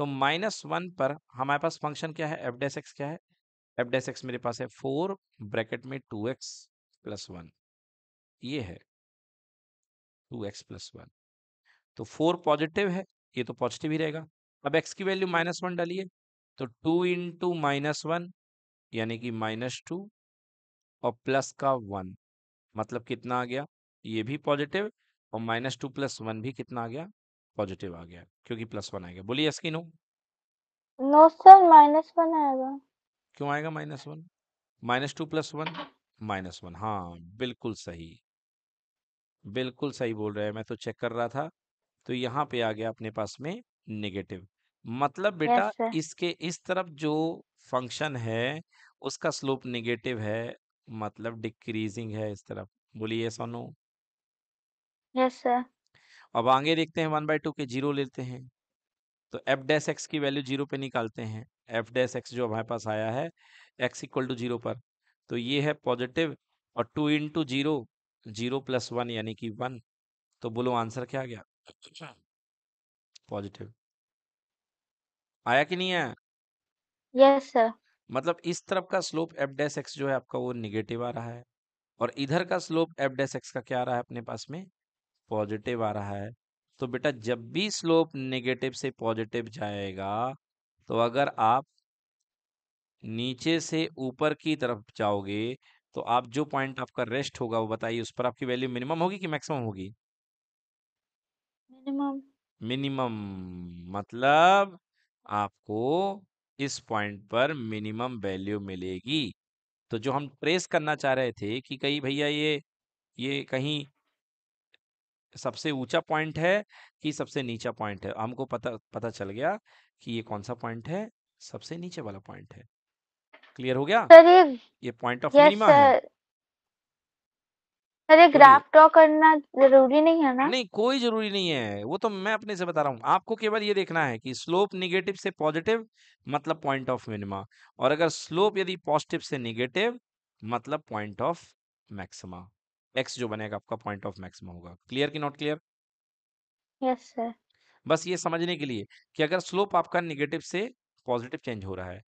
तो माइनस वन पर हमारे पास फंक्शन क्या है एफ डेस एक्स क्या है एफ डेस एक्स मेरे पास है फोर ब्रैकेट में टू एक्स प्लस वन ये है टू एक्स प्लस वन तो फोर पॉजिटिव है ये तो पॉजिटिव ही रहेगा अब एक्स की वैल्यू माइनस वन डालिए तो two in two minus one यानी कि माइनस टू और प्लस का वन मतलब कितना आ गया ये भी पॉजिटिव और माइनस टू प्लस वन भी कितना आ गया पॉजिटिव आ गया क्योंकि प्लस वन आएगा बोलिए यस की no no sir minus one आएगा क्यों आएगा minus one minus two plus one minus one हाँ बिल्कुल सही बिल्कुल सही बोल रहे हैं मैं तो चेक कर रहा था तो यहाँ पे आ गया अपने पास में नेगेटिव मतलब बेटा yes, इसके इस तरफ जो फंक्शन है उसका स्लोप नेगेटिव है मतलब डिक्रीजिंग है इस तरफ बोलिए यस यस सर अब आगे देखते हैं वन बाई टू के जीरो लेते हैं तो एफ डैस एक्स की वैल्यू जीरो पे निकालते हैं एफ डैस एक्स जो हमारे पास आया है एक्स इक्वल टू जीरो पर तो ये है पॉजिटिव और two two zero zero plus one यानी कि वन तो बोलो आंसर क्या आ गया पॉजिटिव आया कि नहीं आया यस सर मतलब इस तरफ का स्लोप एफ डैस एक्स जो है आपका वो निगेटिव आ रहा है और इधर का स्लोप एफ डैस एक्स का क्या आ रहा है अपने पास में पॉजिटिव आ रहा है तो बेटा जब भी स्लोप नेगेटिव से पॉजिटिव जाएगा तो अगर आप नीचे से ऊपर की तरफ जाओगे तो आप जो पॉइंट आपका रेस्ट होगा वो बताइए उस पर आपकी वैल्यू मिनिमम होगी कि मैक्सिमम होगी मिनिमम मिनिमम मतलब आपको इस पॉइंट पर मिनिमम वैल्यू मिलेगी तो जो हम ट्रेस करना चाह रहे थे कि कहीं भैया ये ये कहीं सबसे ऊंचा पॉइंट है कि सबसे नीचा पॉइंट है हमको पता पता चल गया कि ये कौन सा पॉइंट है सबसे नीचे वाला पॉइंट है क्लियर हो गया सर ये पॉइंट ऑफ मिनिमा है सर ग्राफ ड्रॉ करना जरूरी नहीं है ना नहीं कोई जरूरी नहीं है वो तो मैं अपने से बता रहा हूँ आपको केवल ये देखना है कि स्लोप निगेटिव से पॉजिटिव मतलब पॉइंट ऑफ मिनिमा और अगर स्लोप यदि पॉजिटिव से निगेटिव मतलब पॉइंट ऑफ मैक्सिमा एक्स जो बनेगा आपका पॉइंट ऑफ मैक्सिम होगा क्लियर की नॉट क्लियर यस सर बस ये समझने के लिए कि अगर स्लोप आपका निगेटिव से पॉजिटिव चेंज हो रहा है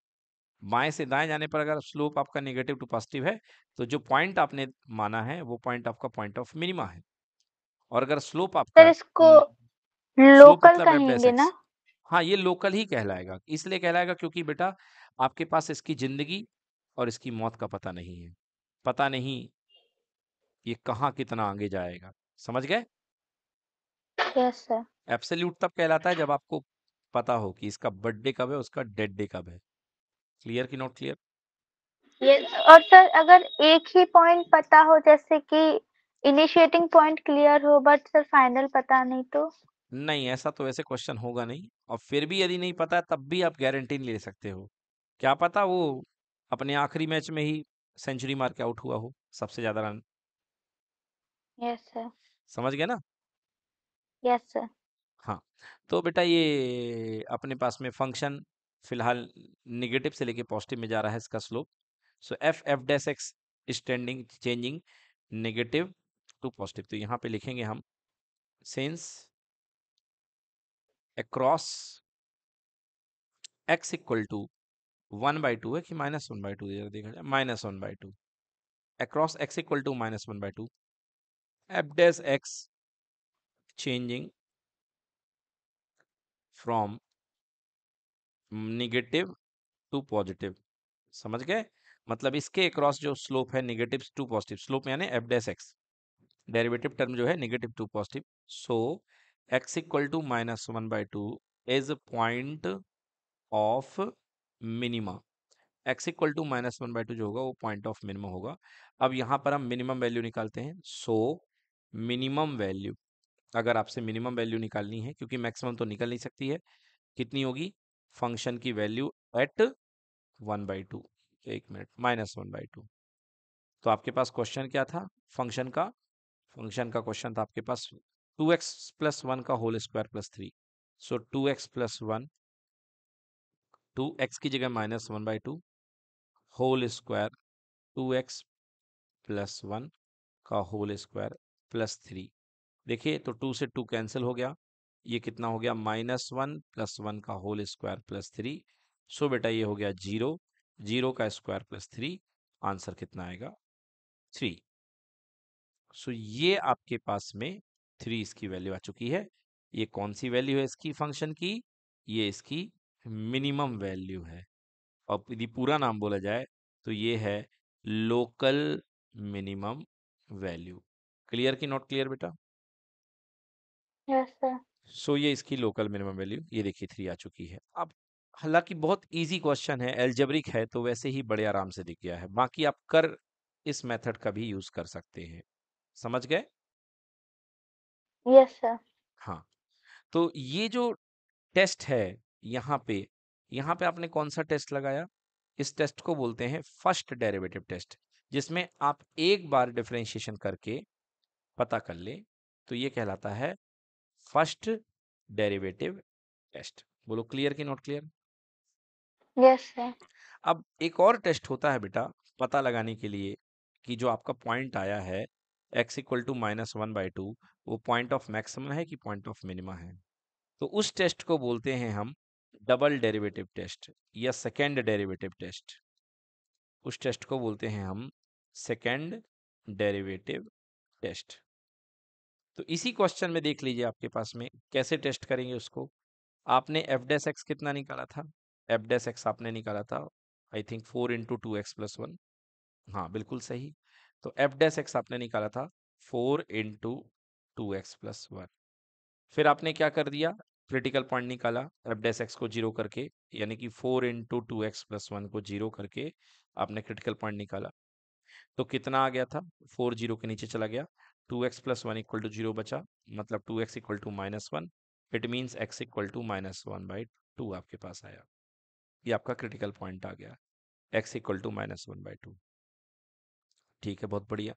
बाएं से दाएं जाने पर अगर स्लोप आपका नेगेटिव टू पॉजिटिव है तो जो पॉइंट आपने माना है वो पॉइंट आपका पॉइंट ऑफ मिनिमा है और अगर स्लोप आपका इसको लोकल कहेंगे ना हाँ ये लोकल ही कहलाएगा इसलिए कहलाएगा क्योंकि बेटा आपके पास इसकी जिंदगी और इसकी मौत का पता नहीं है पता नहीं ये कहाँ कितना आगे जाएगा समझ गए yes, एब्सोल्यूट तब कहलाता है जब आपको पता हो कि इसका बर्थडे कब है उसका डेड डे कब है क्लियर की नॉट क्लियर ये और सर अगर एक ही पॉइंट पता हो जैसे कि इनिशिएटिंग पॉइंट क्लियर हो बट सर फाइनल पता नहीं तो नहीं ऐसा तो वैसे क्वेश्चन होगा नहीं और फिर भी यदि नहीं पता है तब भी आप गारंटी ले सकते हो क्या पता वो अपने आखिरी मैच में ही सेंचुरी मार के आउट हुआ हो सबसे ज्यादा रन यस सर समझ गए ना यस सर हाँ तो बेटा ये अपने पास में फंक्शन फिलहाल निगेटिव से लेके पॉजिटिव में जा रहा है इसका slope so f f dash x standing changing negative to positive तो यहाँ पे लिखेंगे हम sense across x equal to one by two है कि माइनस वन बाई टू देखा जाए minus one by two across x equal to minus one by two f dash x changing from negative to positive समझ गए मतलब इसके across जो slope है निगेटिव टू पॉजिटिव स्लोप यानी F dash x derivative term जो है negative to positive so x equal to minus one by two is point of minima x equal to minus one by two जो होगा वो point of minimum होगा अब यहाँ पर हम मिनिमम वैल्यू निकालते हैं सो मिनिमम वैल्यू अगर आपसे मिनिमम वैल्यू निकालनी है क्योंकि मैक्सिमम तो निकल नहीं सकती है कितनी होगी फंक्शन की value at one by two एक minute minus one by two तो आपके पास क्वेश्चन क्या था फंक्शन का फंक्शन का क्वेश्चन था आपके पास टू एक्स प्लस वन का whole square plus three so two x plus one two x की जगह minus one by two whole square two x plus one का होल स्क्वायर प्लस थ्री देखिए तो टू से टू कैंसिल हो गया ये कितना हो गया माइनस वन प्लस वन का whole square plus three so बेटा ये हो गया जीरो जीरो का स्क्वायर प्लस थ्री आंसर कितना आएगा थ्री सो ये आपके पास में थ्री इसकी वैल्यू आ चुकी है ये कौन सी वैल्यू है इसकी फंक्शन की ये इसकी मिनिमम वैल्यू है और यदि पूरा नाम बोला जाए तो ये है लोकल मिनिमम वैल्यू क्लियर की नॉट क्लियर बेटा सो yes, so, ये इसकी लोकल मिनिमम वैल्यू ये देखिए थ्री आ चुकी है अब हालांकि बहुत इजी क्वेश्चन है एल्जेब्रिक है तो वैसे ही बड़े आराम से दिख गया है बाकी आप कर इस मेथड का भी यूज कर सकते हैं समझ गए यस सर हाँ तो ये जो टेस्ट है यहाँ पे यहाँ पे आपने कौन सा टेस्ट लगाया इस टेस्ट को बोलते हैं फर्स्ट डेरिवेटिव टेस्ट जिसमें आप एक बार डिफ्रेंशिएशन करके पता कर लें तो ये कहलाता है फर्स्ट डेरिवेटिव टेस्ट बोलो क्लियर कि नॉट क्लियर यस सर अब एक और टेस्ट होता है बेटा पता लगाने के लिए कि जो आपका पॉइंट आया है x equal to minus one by two वो पॉइंट ऑफ मैक्सिमम है कि पॉइंट ऑफ मिनिमा है तो उस टेस्ट को बोलते हैं हम डबल डेरिवेटिव टेस्ट या सेकेंड डेरिवेटिव टेस्ट उस टेस्ट को बोलते हैं हम सेकेंड डेरिवेटिव टेस्ट तो इसी क्वेश्चन में देख लीजिए आपके पास में कैसे टेस्ट करेंगे उसको आपने एफ डेस एक्स कितना निकाला था एफ डेस एक्स आपने निकाला था I think four into two x plus one हाँ बिल्कुल सही तो एफ डेस एक्स आपने निकाला था four into two x plus one फिर आपने क्या कर दिया क्रिटिकल पॉइंट निकाला एफ डेस एक्स को जीरो करके यानी कि four into two x plus one को जीरो करके आपने क्रिटिकल पॉइंट निकाला तो कितना आ गया था फोर जीरो के नीचे चला गया two x plus one equal to zero बचा मतलब two x equal to minus one it means x equal to minus one by two आपके पास आया ये आपका क्रिटिकल पॉइंट आ गया x equal to minus one by two ठीक है बहुत बढ़िया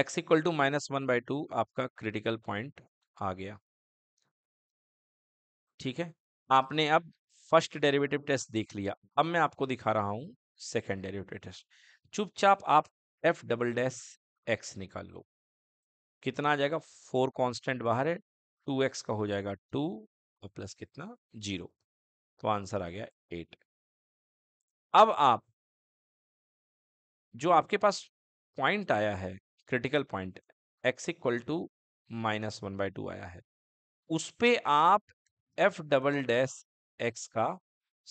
x equal to minus one by two आपका क्रिटिकल पॉइंट आ गया ठीक है आपने अब फर्स्ट डेरिवेटिव टेस्ट देख लिया अब मैं आपको दिखा रहा हूं सेकेंड डेरिवेटिव टेस्ट चुपचाप आप एफ डबल डैश एक्स निकाल लो कितना आ जाएगा फोर कांस्टेंट बाहर है टू एक्स का हो जाएगा टू और प्लस कितना जीरो तो आंसर आ गया एट अब आप जो आपके पास पॉइंट आया है critical point x equal to minus one by two आया है उस पर आप एफ डबल डैश एक्स का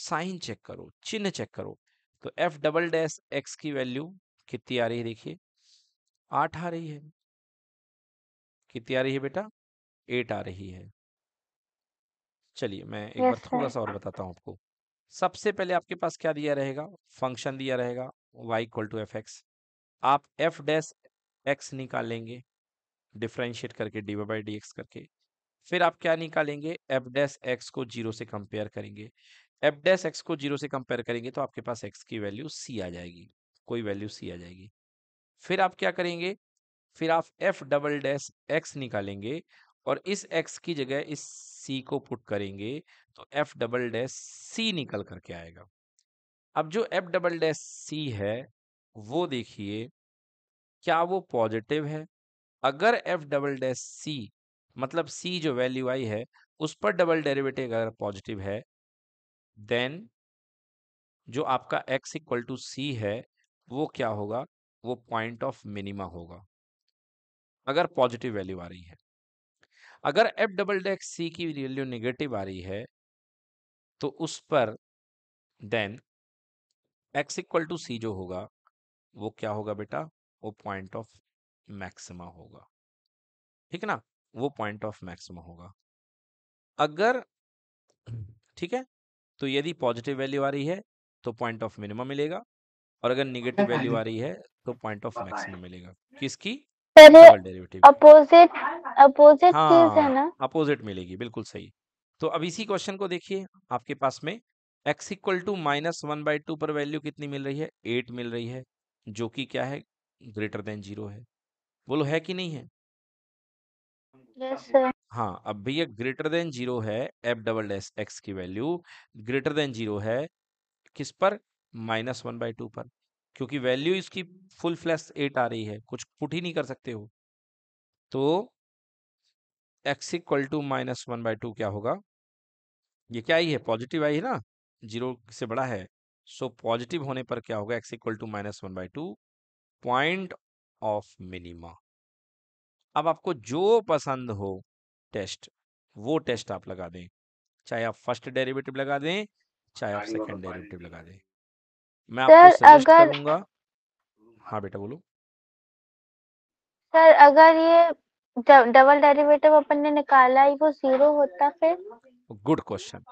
साइन चेक करो चिन्ह चेक करो तो एफ डबल डैश एक्स की वैल्यू कितनी आ रही है देखिए आठ आ रही है कितनी आ रही है बेटा एट आ रही है चलिए मैं एक बार थोड़ा सा और बताता हूँ आपको सबसे पहले आपके पास क्या दिया रहेगा फंक्शन दिया रहेगा y equal to F x आप एफ डैश एक्स निकालेंगे डिफ्रेंशिएट करके d y by d x करके फिर आप क्या निकालेंगे एफ डैश एक्स को जीरो से कंपेयर करेंगे एफ डैश एक्स को जीरो से कंपेयर करेंगे तो आपके पास एक्स की वैल्यू सी आ जाएगी कोई वैल्यू सी आ जाएगी फिर आप क्या करेंगे फिर आप एफ डबल डैश एक्स निकालेंगे और इस एक्स की जगह इस सी को पुट करेंगे तो एफ डबल डैश सी निकल करके आएगा अब जो एफ डबल डैश सी है वो देखिए क्या वो पॉजिटिव है अगर एफ डबल डैश सी मतलब सी जो वैल्यू आई है उस पर डबल डेरिवेटिव अगर पॉजिटिव है देन जो आपका एक्स इक्वल टू सी है वो क्या होगा वो पॉइंट ऑफ मिनिमा होगा अगर पॉजिटिव वैल्यू आ रही है अगर एफ डबल डेक्स सी की वैल्यू निगेटिव आ रही है तो उस पर then x equal to c जो होगा वो क्या होगा बेटा वो पॉइंट ऑफ मैक्सिमा होगा ठीक है ना वो पॉइंट ऑफ मैक्सिमा होगा अगर ठीक है तो यदि पॉजिटिव वैल्यू आ रही है तो पॉइंट ऑफ मिनिमम मिलेगा और अगर निगेटिव वैल्यू हाँ आ रही है तो पॉइंट ऑफ हाँ। मैक्सिमम मिलेगा किसकी पर डबल अपोजिट अपोजिट चीज है ना अपोजिट मिलेगी बिल्कुल सही तो अब इसी क्वेश्चन को देखिए आपके पास में x equal to minus one by two पर वैल्यू कितनी मिल रही है एट मिल रही है जो कि क्या है ग्रेटर देन जीरो है बोलो है कि नहीं है yes, हाँ अब भैया ग्रेटर देन जीरो है एफ डबल एस एक्स की वैल्यू ग्रेटर देन जीरो है किस पर माइनस वन बाई टू पर क्योंकि वैल्यू इसकी फुल फ्लैश एट आ रही है कुछ पुट ही नहीं कर सकते हो तो x equal to minus one by two क्या होगा ये क्या आई है पॉजिटिव आई है ना जीरो से बड़ा है सो so, पॉजिटिव होने पर क्या होगा x equal to minus one by two point of minima अब आपको जो पसंद हो टेस्ट वो टेस्ट आप लगा दें चाहे आप फर्स्ट डेरिवेटिव लगा दें चाहे आप सेकंड डेरिवेटिव लगा दें मैं सर आपको सजेस्ट अगर करूंगा हाँ बेटा बोलो सर अगर ये डबल डेरिवेटिव अपन ने निकाला ही वो जीरो होता फिर गुड क्वेश्चन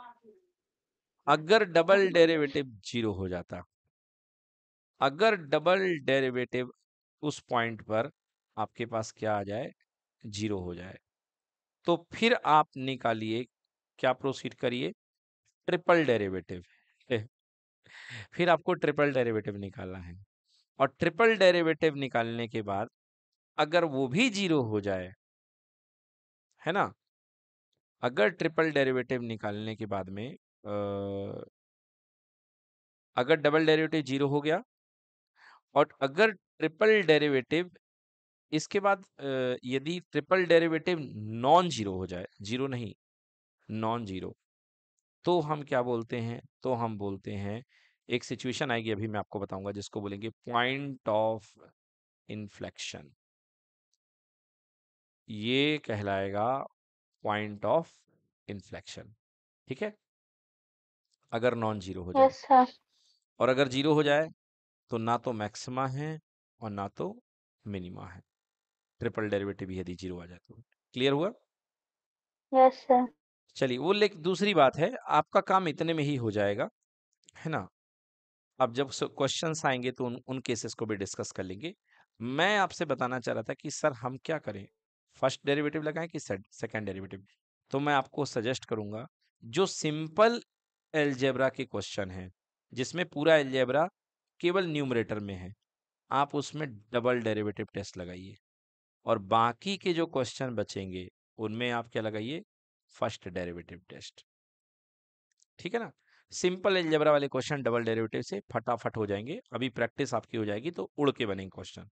अगर डबल डेरिवेटिव जीरो हो जाता अगर डबल डेरिवेटिव उस पॉइंट पर आपके पास क्या आ जाए जीरो हो जाए तो फिर आप निकालिए क्या प्रोसीड करिए ट्रिपल डेरिवेटिव फिर आपको ट्रिपल डेरिवेटिव निकालना है और ट्रिपल डेरिवेटिव निकालने के बाद अगर वो भी जीरो हो जाए है ना अगर ट्रिपल डेरिवेटिव निकालने के बाद में आ, अगर डबल डेरिवेटिव जीरो हो गया और अगर ट्रिपल डेरिवेटिव इसके बाद यदि ट्रिपल डेरिवेटिव नॉन जीरो हो जाए जीरो नहीं नॉन जीरो तो हम क्या बोलते हैं तो हम बोलते हैं एक सिचुएशन आएगी अभी मैं आपको बताऊंगा जिसको बोलेंगे पॉइंट ऑफ इन्फ्लेक्शन ये कहलाएगा पॉइंट ऑफ इन्फ्लेक्शन ठीक है अगर नॉन जीरो हो जाए और अगर जीरो हो जाए तो ना तो मैक्सिमा है और ना तो मिनिमा है ट्रिपल डेरिवेटिव यदि जीरो आ जाए तो क्लियर हुआ यस सर चलिए वो लेकिन दूसरी बात है आपका काम इतने में ही हो जाएगा है ना अब जब क्वेश्चन आएंगे तो उन, उन केसेस को भी डिस्कस कर लेंगे मैं आपसे बताना चाह रहा था कि सर हम क्या करें फर्स्ट डेरिवेटिव लगाएं कि सेकंड डेरिवेटिव तो मैं आपको सजेस्ट करूंगा जो सिंपल एलजेब्रा के क्वेश्चन हैं जिसमें पूरा एलजेब्रा केवल न्यूमरेटर में है आप उसमें डबल डेरिवेटिव टेस्ट लगाइए और बाकी के जो क्वेश्चन बचेंगे उनमें आप क्या लगाइए फर्स्ट डेरिवेटिव टेस्ट ठीक है ना सिंपल एल्जेब्रा वाले क्वेश्चन डबल डेरिवेटिव से फटाफट हो जाएंगे अभी प्रैक्टिस आपकी हो जाएगी तो उड़ के बनेंगे क्वेश्चन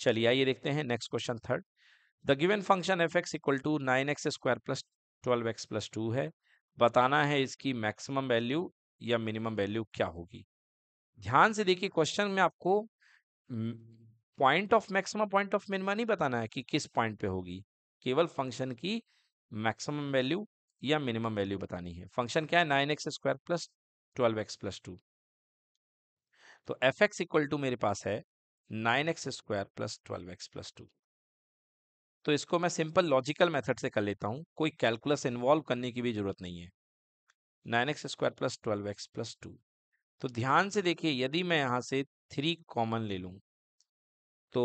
चलिए आइए देखते हैं next question third the given function f x equal to nine x square plus twelve x plus two है बताना है इसकी मैक्सिमम वैल्यू या मिनिमम वैल्यू क्या होगी ध्यान से देखिए क्वेश्चन में आपको point of maximum point of minimum नहीं बताना है कि किस पॉइंट पे होगी केवल फंक्शन की मैक्सिमम वैल्यू या मिनिमम वैल्यू बतानी है फंक्शन क्या है nine x square plus twelve x plus two तो एफ एक्स इक्वल टू मेरे पास है nine x square plus twelve x plus two तो इसको मैं सिंपल लॉजिकल मेथड से कर लेता हूँ कोई कैलकुलस इन्वॉल्व करने की भी जरूरत नहीं है nine x square plus twelve x plus two तो ध्यान से देखिए यदि मैं यहाँ से थ्री कॉमन ले लूँ तो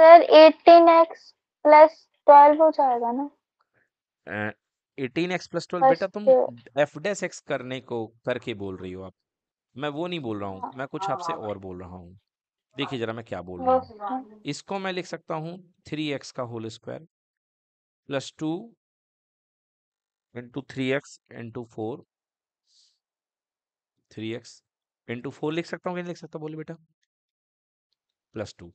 sir eighteen x plus twelve हो जाएगा ना एटीन एक्स प्लस ट्वेल्व बेटा तुम एफ डेस एक्स करने को करके बोल रही हो आप मैं वो नहीं बोल रहा हूँ मैं कुछ आपसे और बोल रहा हूँ देखिए जरा मैं क्या बोल रहा हूँ इसको मैं लिख सकता हूँ थ्री एक्स का whole square plus two into three x into four three x into four लिख सकता हूँ नहीं लिख सकता बोलिए बेटा प्लस टू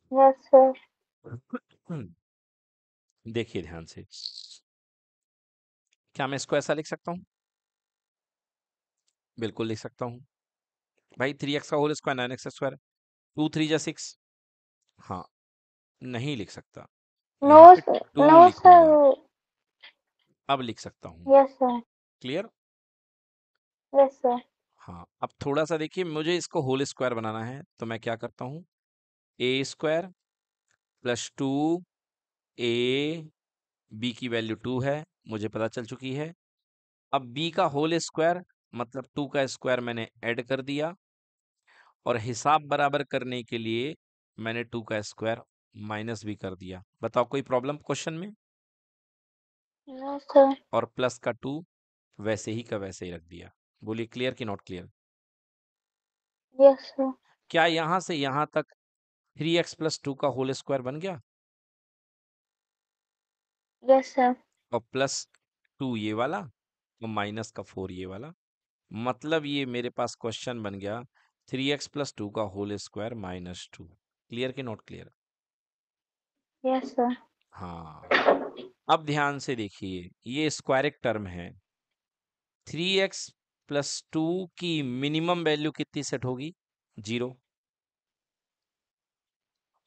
देखिए ध्यान से क्या मैं इसको ऐसा लिख सकता हूँ बिल्कुल लिख सकता हूँ भाई थ्री एक्स का whole square nine x square two three या सिक्स हाँ नहीं लिख सकता नो नो सर अब लिख सकता हूँ yes sir clear yes sir हाँ अब थोड़ा सा देखिए मुझे इसको होल स्क्वायर बनाना है तो मैं क्या करता हूँ a square plus two a b की वैल्यू टू है मुझे पता चल चुकी है अब बी का होल स्क्वायर मतलब टू का स्क्वायर मैंने ऐड कर दिया और हिसाब बराबर करने के लिए मैंने टू का स्क्वायर माइनस भी कर दिया बताओ कोई प्रॉब्लम क्वेश्चन में और प्लस का टू वैसे ही का वैसे ही रख दिया बोलिए क्लियर कि नॉट क्लियर क्या यहाँ से यहाँ तक थ्री एक्स प्लस टू का होल स्क्वायर बन गया यस yes, सर और प्लस टू ये वाला और माइनस का फोर ये वाला मतलब ये मेरे पास क्वेश्चन बन गया थ्री एक्स प्लस टू का whole square minus two clear के नॉट क्लियर यस सर हाँ अब ध्यान से देखिए ये स्क्वायरिक टर्म है थ्री एक्स प्लस टू की मिनिमम वैल्यू कितनी सेट होगी जीरो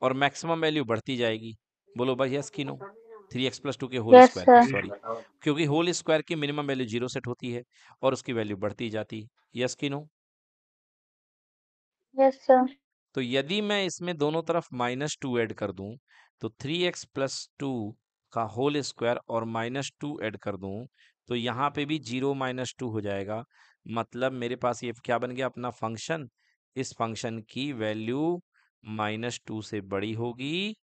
और मैक्सिमम वैल्यू बढ़ती जाएगी बोलो भाई यस की no three x plus two के होल yes, स्क्वायर सॉरी क्योंकि होल स्क्वायर की मिनिमम वैल्यू जीरो सेट होती है और उसकी वैल्यू बढ़ती जाती है यस की नो यस सर तो यदि मैं इसमें दोनों तरफ माइनस टू एड कर दूं तो थ्री एक्स प्लस टू का होल स्क्वायर और माइनस टू एड कर दूं तो यहाँ पे भी जीरो माइनस टू हो जाएगा मतलब मेरे पास ये क्या बन गया अपना फंक्शन इस फंक्शन की वैल्यू माइनस टू से बड़ी होगी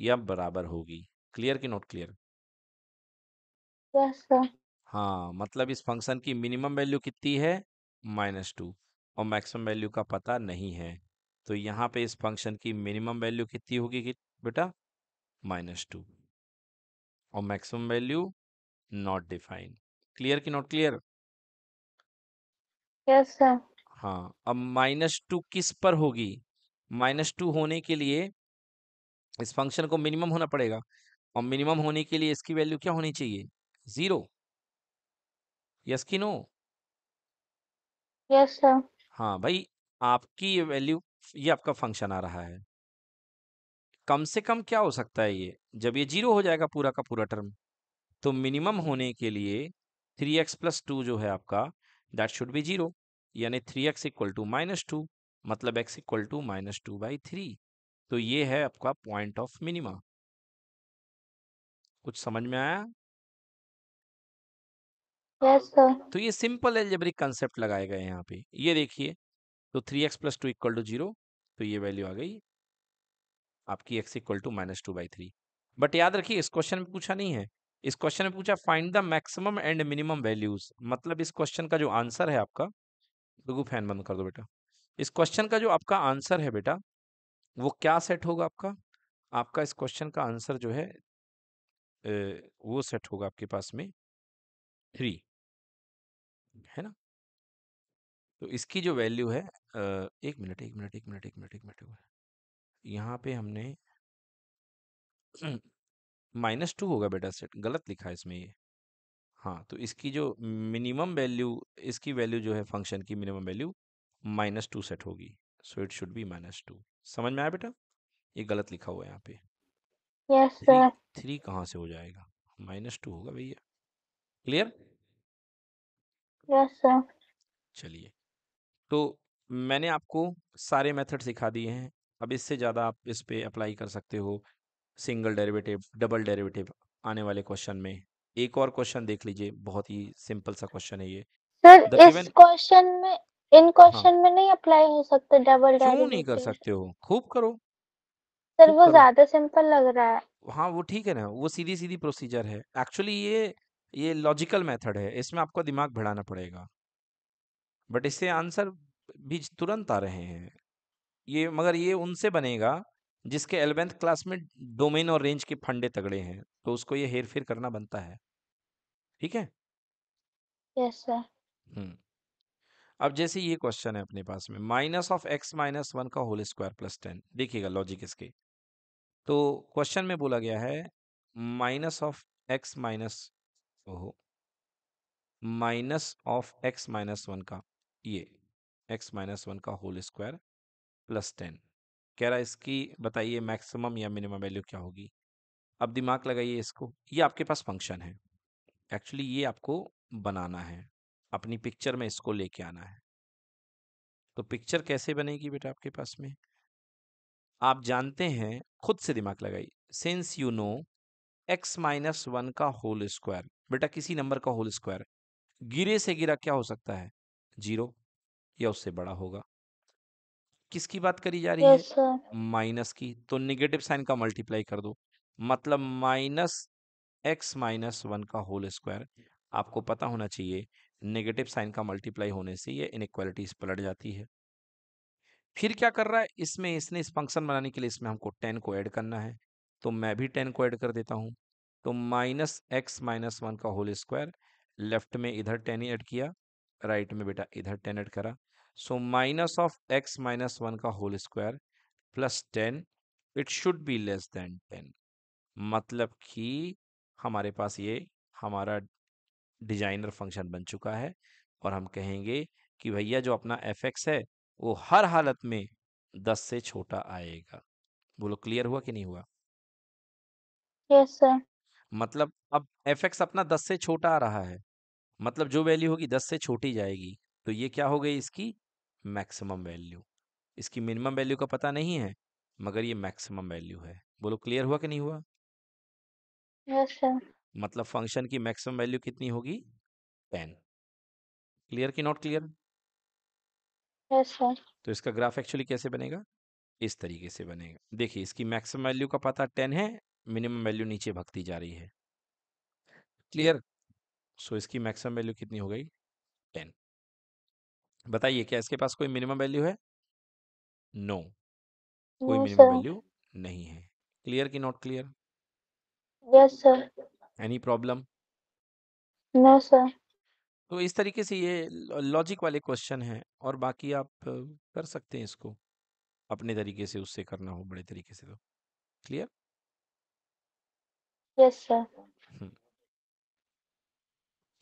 या बराबर होगी क्लियर की नॉट क्लियर हाँ मतलब इस फंक्शन की मिनिमम वैल्यू कितनी है माइनस टू और मैक्सिमम वैल्यू का पता नहीं है तो यहाँ पे इस फंक्शन की मिनिमम वैल्यू कितनी होगी कि बेटा माइनस टू और maximum value not define clear की नॉट क्लियर यस सर हाँ अब माइनस टू किस पर होगी माइनस टू होने के लिए इस फंक्शन को मिनिमम होना पड़ेगा और मिनिमम होने के लिए इसकी वैल्यू क्या होनी चाहिए जीरो यस की नो यस सर हाँ भाई आपकी ये वैल्यू ये आपका फंक्शन आ रहा है कम से कम क्या हो सकता है ये जब ये जीरो हो जाएगा पूरा का पूरा टर्म तो मिनिमम होने के लिए थ्री एक्स प्लस टू जो है आपका दैट शुड बी जीरो यानी three x equal to minus two मतलब x equal to minus two by three तो ये है आपका पॉइंट ऑफ मिनिमम कुछ समझ में आया yes, तो ये सिंपल एल्जेब्रिक कंसेप्ट लगाए गए यहाँ पे ये देखिए तो three x plus two equal to zero तो ये वैल्यू आ गई आपकी x equal to minus two by three but याद रखिए इस क्वेश्चन में पूछा नहीं है इस क्वेश्चन में पूछा find the maximum and minimum values मतलब इस क्वेश्चन का जो आंसर है आपका गुगू फैन बंद कर दो बेटा इस क्वेश्चन का जो आपका आंसर है बेटा वो क्या सेट होगा आपका आपका इस क्वेश्चन का आंसर जो है वो सेट होगा आपके पास में थ्री है ना तो इसकी जो वैल्यू है एक मिनट एक मिनट एक मिनट एक मिनट एक मिनट यहाँ पे हमने माइनस टू होगा बेटा सेट गलत लिखा है इसमें ये हाँ तो इसकी जो मिनिमम वैल्यू इसकी वैल्यू जो है फंक्शन की minimum value minus two set होगी so it should be minus two समझ में आया बेटा ये गलत लिखा हुआ है यहाँ पे थ्री कहाँ से हो जाएगा माइनस टू होगा भैया क्लियर यस चलिए तो मैंने आपको सारे मेथड सिखा दिए हैं अब इससे ज़्यादा आप इस पे अप्लाई कर सकते हो सिंगल डेरिवेटिव डबल डेरिवेटिव आने वाले क्वेश्चन में एक और क्वेश्चन देख लीजिए बहुत ही सिंपल सा क्वेश्चन है ये सर इस क्वेश्चन में इन हाँ। क्वेश्चन में नहीं अप्लाई हो सकते डबल क्यों नहीं कर सकते हो खूब करो सर वो ज्यादा सिंपल लग रहा है हाँ वो ठीक है ना वो सीधी सीधी प्रोसीजर है एक्चुअली ये ये लॉजिकल मेथड है इसमें आपको दिमाग भिड़ाना पड़ेगा बट इससे आंसर भी तुरंत आ रहे हैं ये मगर ये उनसे बनेगा जिसके एलेवेंथ क्लास में डोमेन और रेंज के फंडे तगड़े हैं तो उसको ये हेर फेर करना बनता है ठीक है यस सर हम्म अब जैसे ये क्वेश्चन है अपने पास में minus of x minus one का होल स्क्वायर प्लस टेन देखिएगा लॉजिक इसके तो क्वेश्चन में बोला गया है माइनस ऑफ एक्स माइनस ओहो minus of x minus one का ये एक्स माइनस वन का होल स्क्वायर प्लस टेन कह रहा है इसकी बताइए मैक्सिमम या मिनिमम वैल्यू क्या होगी अब दिमाग लगाइए इसको ये आपके पास फंक्शन है एक्चुअली ये आपको बनाना है अपनी पिक्चर में इसको लेके आना है तो पिक्चर कैसे बनेगी बेटा आपके पास में आप जानते हैं खुद से दिमाग लगाइए since you know x minus one का होल स्क्वायर बेटा किसी नंबर का होल स्क्वायर गिरे से गिरा क्या हो सकता है जीरो या उससे बड़ा होगा किसकी बात करी जा रही है माइनस की तो निगेटिव साइन का मल्टीप्लाई कर दो मतलब माइनस एक्स माइनस वन का होल स्क्वायर आपको पता होना चाहिए नेगेटिव साइन का मल्टीप्लाई होने से ये इनक्वालिटीज पलट जाती है फिर क्या कर रहा है इसमें इसने इस फंक्शन बनाने के लिए इसमें हमको टेन को ऐड करना है तो मैं भी टेन को ऐड कर देता हूँ तो माइनस एक्स माइनस वन का होल स्क्वायर लेफ्ट में इधर टेन ऐड किया राइट में बेटा इधर टेन ऐड करा so minus of x minus one का whole square plus ten it should be less than ten मतलब कि हमारे पास ये हमारा डिजाइनर फंक्शन बन चुका है और हम कहेंगे कि भैया जो अपना एफ एक्स है वो हर हालत में दस से छोटा आएगा बोलो क्लियर हुआ कि नहीं हुआ यस सर मतलब अब एफ एक्स अपना दस से छोटा आ रहा है मतलब जो वैल्यू होगी दस से छोटी जाएगी तो ये क्या हो गई इसकी मैक्सिमम वैल्यू इसकी मिनिमम वैल्यू का पता नहीं है मगर ये मैक्सिमम वैल्यू है बोलो क्लियर हुआ कि नहीं हुआ यस सर मतलब फंक्शन की मैक्सिमम वैल्यू कितनी होगी टेन क्लियर की नॉट क्लियर यस तो इसका ग्राफ एक्चुअली कैसे बनेगा इस तरीके से बनेगा देखिए इसकी मैक्सिमम वैल्यू का पता टेन है मिनिमम वैल्यू नीचे भगती जा रही है क्लियर सो so, इसकी मैक्सिमम वैल्यू कितनी हो गई टेन बताइए क्या इसके पास कोई मिनिमम वैल्यू है नो no. no, कोई मिनिमम वैल्यू नहीं है क्लियर की not clear yes sir any problem no sir तो इस तरीके से ये लॉजिक वाले क्वेश्चन हैं और बाकी आप कर सकते हैं इसको अपने तरीके से उससे करना हो बड़े तरीके से तो क्लियर यस सर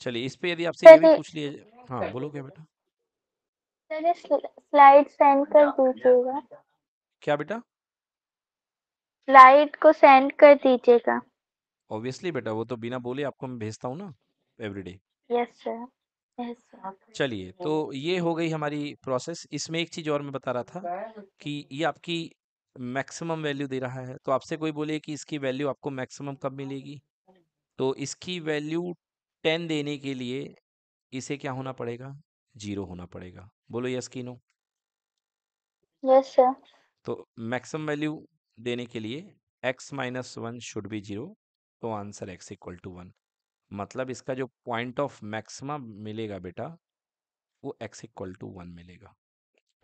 चलिए इस पे यदि आपसे ये भी पूछ लिए हाँ बोलो क्या बेटा स्लाइड सेंड कर दीजिएगा क्या बेटा स्लाइड को सेंड कर दीजिएगा ऑब्वियसली बेटा वो तो बिना बोले आपको मैं भेजता हूँ ना एवरीडे यस सर चलिए तो ये हो गई हमारी प्रोसेस इसमें एक चीज़ और मैं बता रहा था कि ये आपकी मैक्सिमम वैल्यू दे रहा है तो आपसे कोई बोले कि इसकी वैल्यू आपको मैक्सिमम कब मिलेगी तो इसकी वैल्यू टेन देने के लिए इसे क्या होना पड़ेगा जीरो होना पड़ेगा बोलो यस की नो यस तो मैक्सिमम वैल्यू देने के लिए x minus one should be zero तो answer x equal to one मतलब इसका जो पॉइंट ऑफ मैक्सिमम मिलेगा बेटा वो एक्स इक्वल टू वन मिलेगा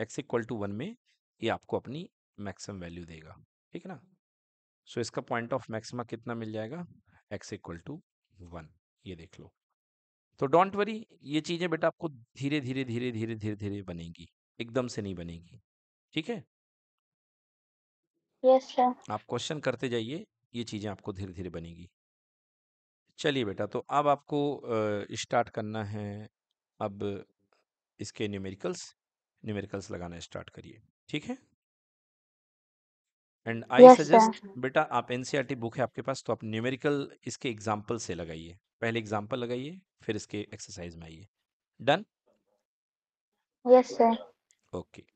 एक्स इक्वल टू वन में ये आपको अपनी मैक्सिमम वैल्यू देगा ठीक है ना सो so, इसका पॉइंट ऑफ मैक्सिमा कितना मिल जाएगा एक्स इक्वल टू वन ये देख लो तो डोंट वरी ये चीज़ें बेटा आपको धीरे धीरे धीरे धीरे धीरे धीरे बनेंगी एकदम से नहीं बनेगी ठीक है यस yes, सर आप क्वेश्चन करते जाइए ये चीज़ें आपको धीरे धीरे बनेगी चलिए बेटा तो अब आपको स्टार्ट करना है अब इसके न्यूमेरिकल्स न्यूमेरिकल्स लगाना स्टार्ट करिए ठीक है एंड आई सजेस्ट बेटा आप एनसीईआरटी बुक है आपके पास तो आप न्यूमेरिकल इसके एग्जाम्पल से लगाइए पहले एग्जाम्पल लगाइए फिर इसके एक्सरसाइज में आइए डन यस सर ओके